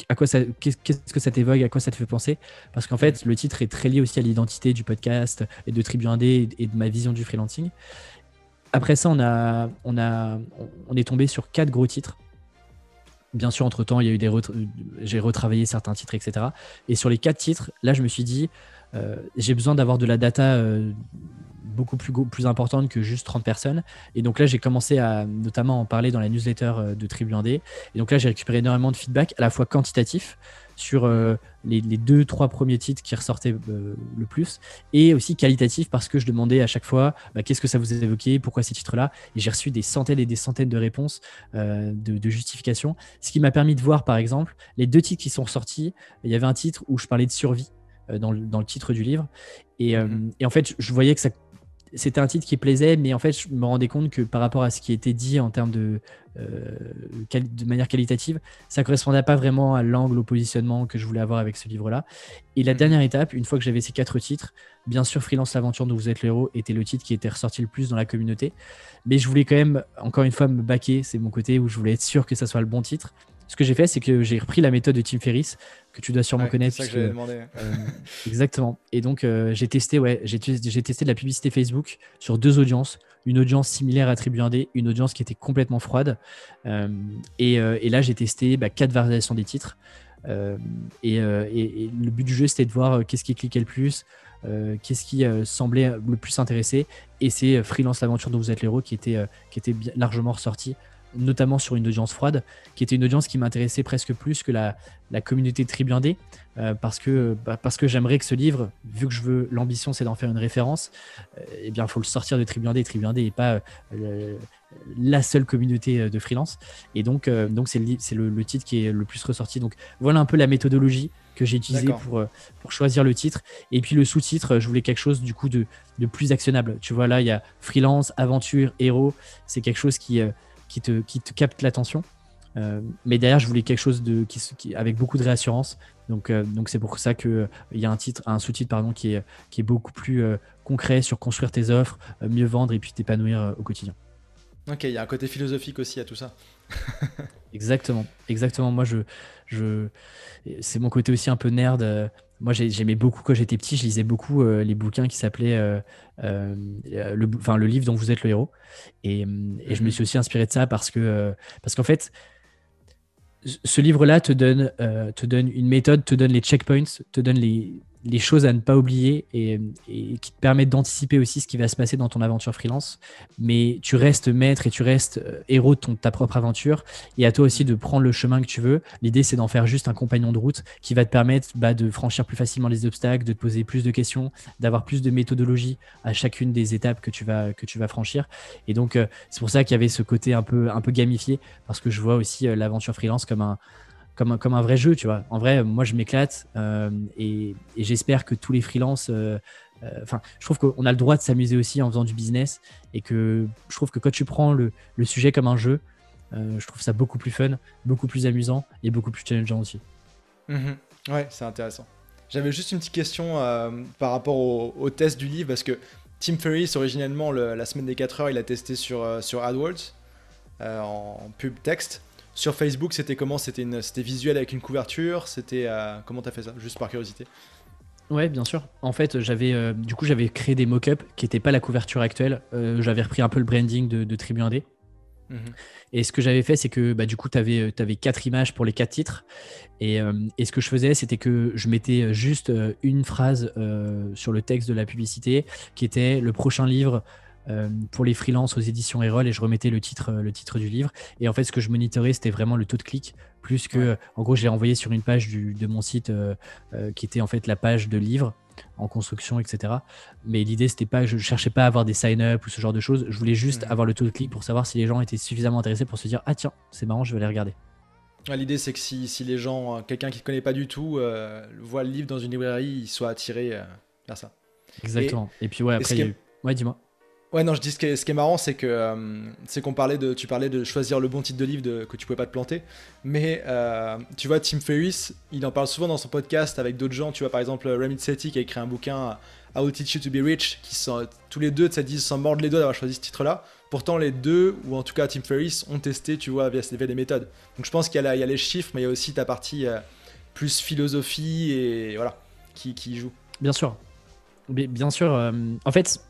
à quoi ça, qu'est-ce que ça t'évoque, à quoi ça te fait penser. Parce qu'en fait, le titre est très lié aussi à l'identité du podcast et de Tribu 1D et de ma vision du freelancing. Après ça, on, a, on, a, on est tombé sur quatre gros titres. Bien sûr, entre-temps, il y a eu des j'ai retravaillé certains titres, etc. Et sur les quatre titres, là, je me suis dit, euh, j'ai besoin d'avoir de la data euh, beaucoup plus, plus importante que juste 30 personnes. Et donc là, j'ai commencé à notamment en parler dans la newsletter euh, de Tribu d Et donc là, j'ai récupéré énormément de feedback, à la fois quantitatif sur euh, les, deux, trois premiers titres qui ressortaient euh, le plus, et aussi qualitatif parce que je demandais à chaque fois bah, qu'est-ce que ça vous évoquait, pourquoi ces titres-là, et j'ai reçu des centaines et des centaines de réponses, de, de, justifications, ce qui m'a permis de voir par exemple les deux titres qui sont sortis, il y avait un titre où je parlais de survie dans le, dans, le, titre du livre, et, mhm. et en fait je voyais que ça c'était un titre qui plaisait, mais en fait, je me rendais compte que par rapport à ce qui était dit en termes de, euh, de manière qualitative, ça correspondait pas vraiment à l'angle, au positionnement que je voulais avoir avec ce livre-là. Et la mm. dernière étape, une fois que j'avais ces quatre titres, bien sûr, Freelance l'aventure dont vous êtes l'héros, était le titre qui était ressorti le plus dans la communauté, mais je voulais quand même, encore une fois, me baquer, c'est mon côté où je voulais être sûr que ça soit le bon titre ce que j'ai fait, c'est que j'ai repris la méthode de Tim Ferriss, que tu dois sûrement connaître. C'est ça que demandé. Euh, exactement. Et donc, euh, j'ai testé, ouais, j'ai, testé de la publicité Facebook sur deux audiences. Une audience similaire à Tribu 1D, une audience qui était complètement froide. Euh, et, là, j'ai testé bah, quatre variations des titres. Et, le but du jeu, c'était de voir qu'est-ce qui cliquait le plus, qu'est-ce qui semblait le plus intéressé et c'est Freelance l'aventure dont vous êtes l'héros qui était, qui était largement ressorti notamment sur une audience froide, qui était une audience qui m'intéressait presque plus que la, la communauté de euh, parce que, bah, que j'aimerais que ce livre, vu que je veux, l'ambition c'est d'en faire une référence, euh, eh bien, il faut le sortir de triblindé. Triblindé n'est pas euh, la seule communauté de freelance. Et donc, donc c'est, le, titre qui est le plus ressorti. Donc, voilà un peu la méthodologie que j'ai utilisée pour, pour choisir le titre. Et puis, le sous-titre, je voulais quelque chose du coup de, de plus actionnable. Tu vois, là, il y a freelance, aventure, héros. C'est quelque chose qui qui te, qui te capte l'attention. Euh, mais derrière, je voulais quelque chose de, qui, qui avec beaucoup de réassurance. Donc, euh, donc c'est pour ça que euh, il y a un titre, un sous-titre pardon, qui est, qui est beaucoup plus concret sur construire tes offres, mieux vendre et puis t'épanouir au quotidien. Ok, il y a un côté philosophique aussi à tout ça. exactement, exactement. Moi, je, je, c'est mon côté aussi un peu nerd moi j'aimais beaucoup quand j'étais petit, je lisais beaucoup euh, les bouquins qui s'appelaient euh, euh, le, le livre dont vous êtes le héros. Et, je me mhm. suis aussi inspiré de ça parce que parce qu'en fait, ce livre-là te donne te donne une méthode, te donne les checkpoints, te donne les les choses à ne pas oublier et, qui te permettent d'anticiper aussi ce qui va se passer dans ton aventure freelance. Mais tu restes maître et tu restes euh, héros de ta propre aventure et à toi aussi de prendre le chemin que tu veux. L'idée, c'est d'en faire juste un compagnon de route qui va te permettre bah, de franchir plus facilement les obstacles, de te poser plus de questions, d'avoir plus de méthodologie à chacune des étapes que tu vas, que tu vas franchir. Et donc, euh, c'est pour ça qu'il y avait ce côté un peu, un peu gamifié parce que je vois aussi euh, l'aventure freelance comme un comme un, comme vrai jeu, tu vois. En vrai, moi, je m'éclate euh, et, j'espère que tous les freelances. Euh, euh, enfin, je trouve qu'on a le droit de s'amuser aussi en faisant du business et que je trouve que quand tu prends le, sujet comme un jeu, je trouve ça beaucoup plus fun, beaucoup plus amusant et beaucoup plus challengeant aussi. Mhm. Ouais, c'est intéressant. J'avais juste une petite question par rapport au, test du livre parce que Tim ferris originellement, la semaine des 4 heures, il a testé sur, sur AdWords en pub texte. Sur Facebook, c'était comment C'était une, visuel avec une couverture C'était euh, comment t'as fait ça Juste par curiosité. Ouais, bien sûr. En fait, j'avais euh, du coup j'avais créé des mock-ups qui n'étaient pas la couverture actuelle. Euh, j'avais repris un peu le branding de, de Tribu 1D. Mm-hmm. Et ce que j'avais fait, c'est que bah, du coup, tu avais, quatre images pour les quatre titres. Et, et ce que je faisais, c'était que je mettais juste une phrase sur le texte de la publicité qui était le prochain livre euh, pour les freelances aux éditions Erol et je remettais le titre, euh, le titre du livre. Et en fait, ce que je monitorais, c'était vraiment le taux de clic plus que, en gros, je l'ai envoyé sur une page de mon site euh, qui était en fait la page de livres en construction, etc. Mais l'idée, c'était pas, je cherchais pas à avoir des sign-up ou ce genre de choses. Je voulais juste mhm. avoir le taux de clic pour savoir si les gens étaient suffisamment intéressés pour se dire, ah tiens, c'est marrant, je vais aller regarder. l'idée, c'est que si, si, les gens, quelqu'un qui ne connaît pas du tout, voit le livre dans une librairie, il soit attiré vers ça. Exactement. Et, et puis, ouais, après, il y a eu... Ouais, dis-moi. Ouais, non, je dis ce qui est, ce qui est marrant, c'est que euh, c'est qu'on parlait de, tu parlais de choisir le bon titre de livre que tu pouvais pas te planter. Mais euh, tu vois, Tim Ferriss, il en parle souvent dans son podcast avec d'autres gens. Tu vois, par exemple, Ramit Sethi qui a écrit un bouquin euh, How Teach You to Be Rich, qui sont tous les deux, ça disent sans mordre les doigts d'avoir choisi ce titre-là. Pourtant, les deux, ou en tout cas Tim Ferriss, ont testé, tu vois, via, des méthodes. Donc je pense qu'il y, y, a les chiffres, mais il y a aussi ta partie plus philosophie et voilà qui, qui joue. Bien sûr, bien sûr. en fait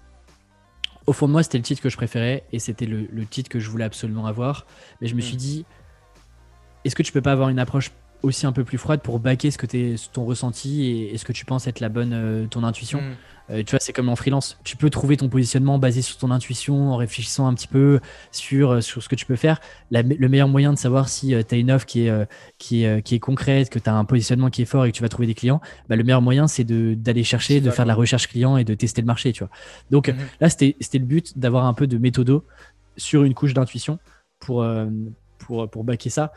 au fond de moi, c'était le titre que je préférais et c'était le, le, titre que je voulais absolument avoir. Mais je me suis mm. dit, est-ce que tu peux pas avoir une approche aussi un peu plus froide pour baquer ce que t'es ton ressenti et, ce que tu penses être la bonne, euh, ton intuition. Mm. Euh, tu vois, c'est comme en freelance. Tu peux trouver ton positionnement basé sur ton intuition, en réfléchissant un petit peu euh, sur, sur ce que tu peux faire. le meilleur moyen de savoir si tu as une offre qui est, qui est, qui est concrète, que tu as un positionnement qui est fort et que tu vas trouver des clients, bah, le meilleur moyen, c'est d'aller chercher, de faire de la recherche client et de tester le marché. Tu vois. Donc mm-hmm. là, c'était le but d'avoir un peu de méthodo sur une couche d'intuition pour, pour, pour baquer ça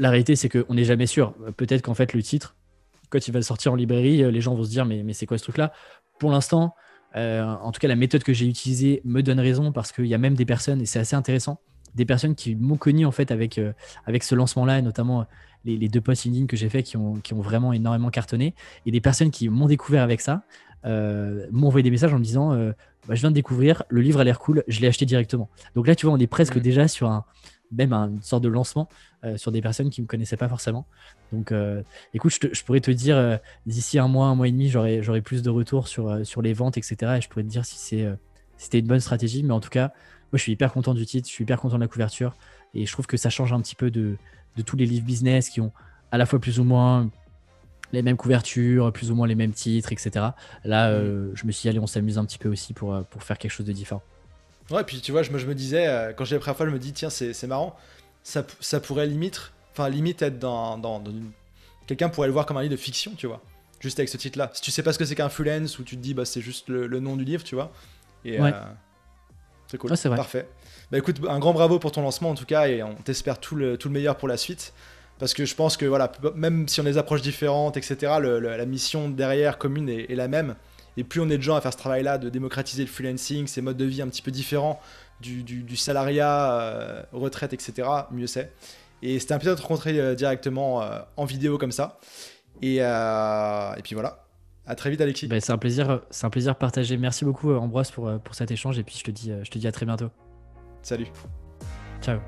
la réalité, c'est qu'on n'est jamais sûr. Peut-être qu'en fait, le titre, quand il va sortir en librairie, euh, les gens vont se dire Mais, c'est quoi ce truc-là Pour l'instant, euh, en tout cas, la méthode que j'ai utilisée me donne raison parce qu'il y a même des personnes, et c'est assez intéressant, des personnes qui m'ont connu en fait avec, euh, avec ce lancement-là, et notamment les, deux posts LinkedIn que j'ai fait qui ont, vraiment énormément cartonné, et des personnes qui m'ont découvert avec ça, m'ont envoyé des messages en me disant bah, Je viens de découvrir, le livre a l'air cool, je l'ai acheté directement. Donc là, tu vois, on est presque mm. déjà sur un, même une sorte de lancement euh, sur des personnes qui ne me connaissaient pas forcément. Donc, euh, écoute, je, pourrais te dire, euh, d'ici un mois, un mois et demi, j'aurai plus de retours sur, sur les ventes, etc. Et je pourrais te dire si c'était une bonne stratégie. Mais en tout cas, moi, je suis hyper content du titre, je suis hyper content de la couverture. Et je trouve que ça change un petit peu de, tous les livres business qui ont à la fois plus ou moins les mêmes couvertures, plus ou moins les mêmes titres, etc. Là, je me suis dit, allez, on s'amuse un petit peu aussi pour, pour faire quelque chose de différent. Ouais, puis tu vois, je me, disais, euh, quand j'ai la première fois, je me dis, tiens, c'est marrant, ça, pourrait limite, enfin, limite être dans. une... Quelqu'un pourrait le voir comme un livre de fiction, tu vois, juste avec ce titre-là. Si tu sais pas ce que c'est qu'un qu'influence, ou tu te dis, bah, c'est juste le, nom du livre, tu vois. Et, ouais. Euh, c'est cool. Ah, c'est Parfait. Bah écoute, un grand bravo pour ton lancement en tout cas, et on t'espère tout le, meilleur pour la suite. Parce que je pense que voilà, même si on les des approches différentes, etc., la mission derrière commune est la même. Et plus on est de gens à faire ce travail-là, de démocratiser le freelancing, ces modes de vie un petit peu différents du, salariat, euh, retraite, etc., mieux c'est. Et c'était un plaisir de te rencontrer euh, directement euh, en vidéo comme ça. Et, puis voilà. À très vite, Alexis. Ben, c'est un plaisir, c'est un plaisir partagé. Merci beaucoup, Ambroise, pour, pour cet échange. Et puis je te dis, je te dis à très bientôt. Salut. Ciao.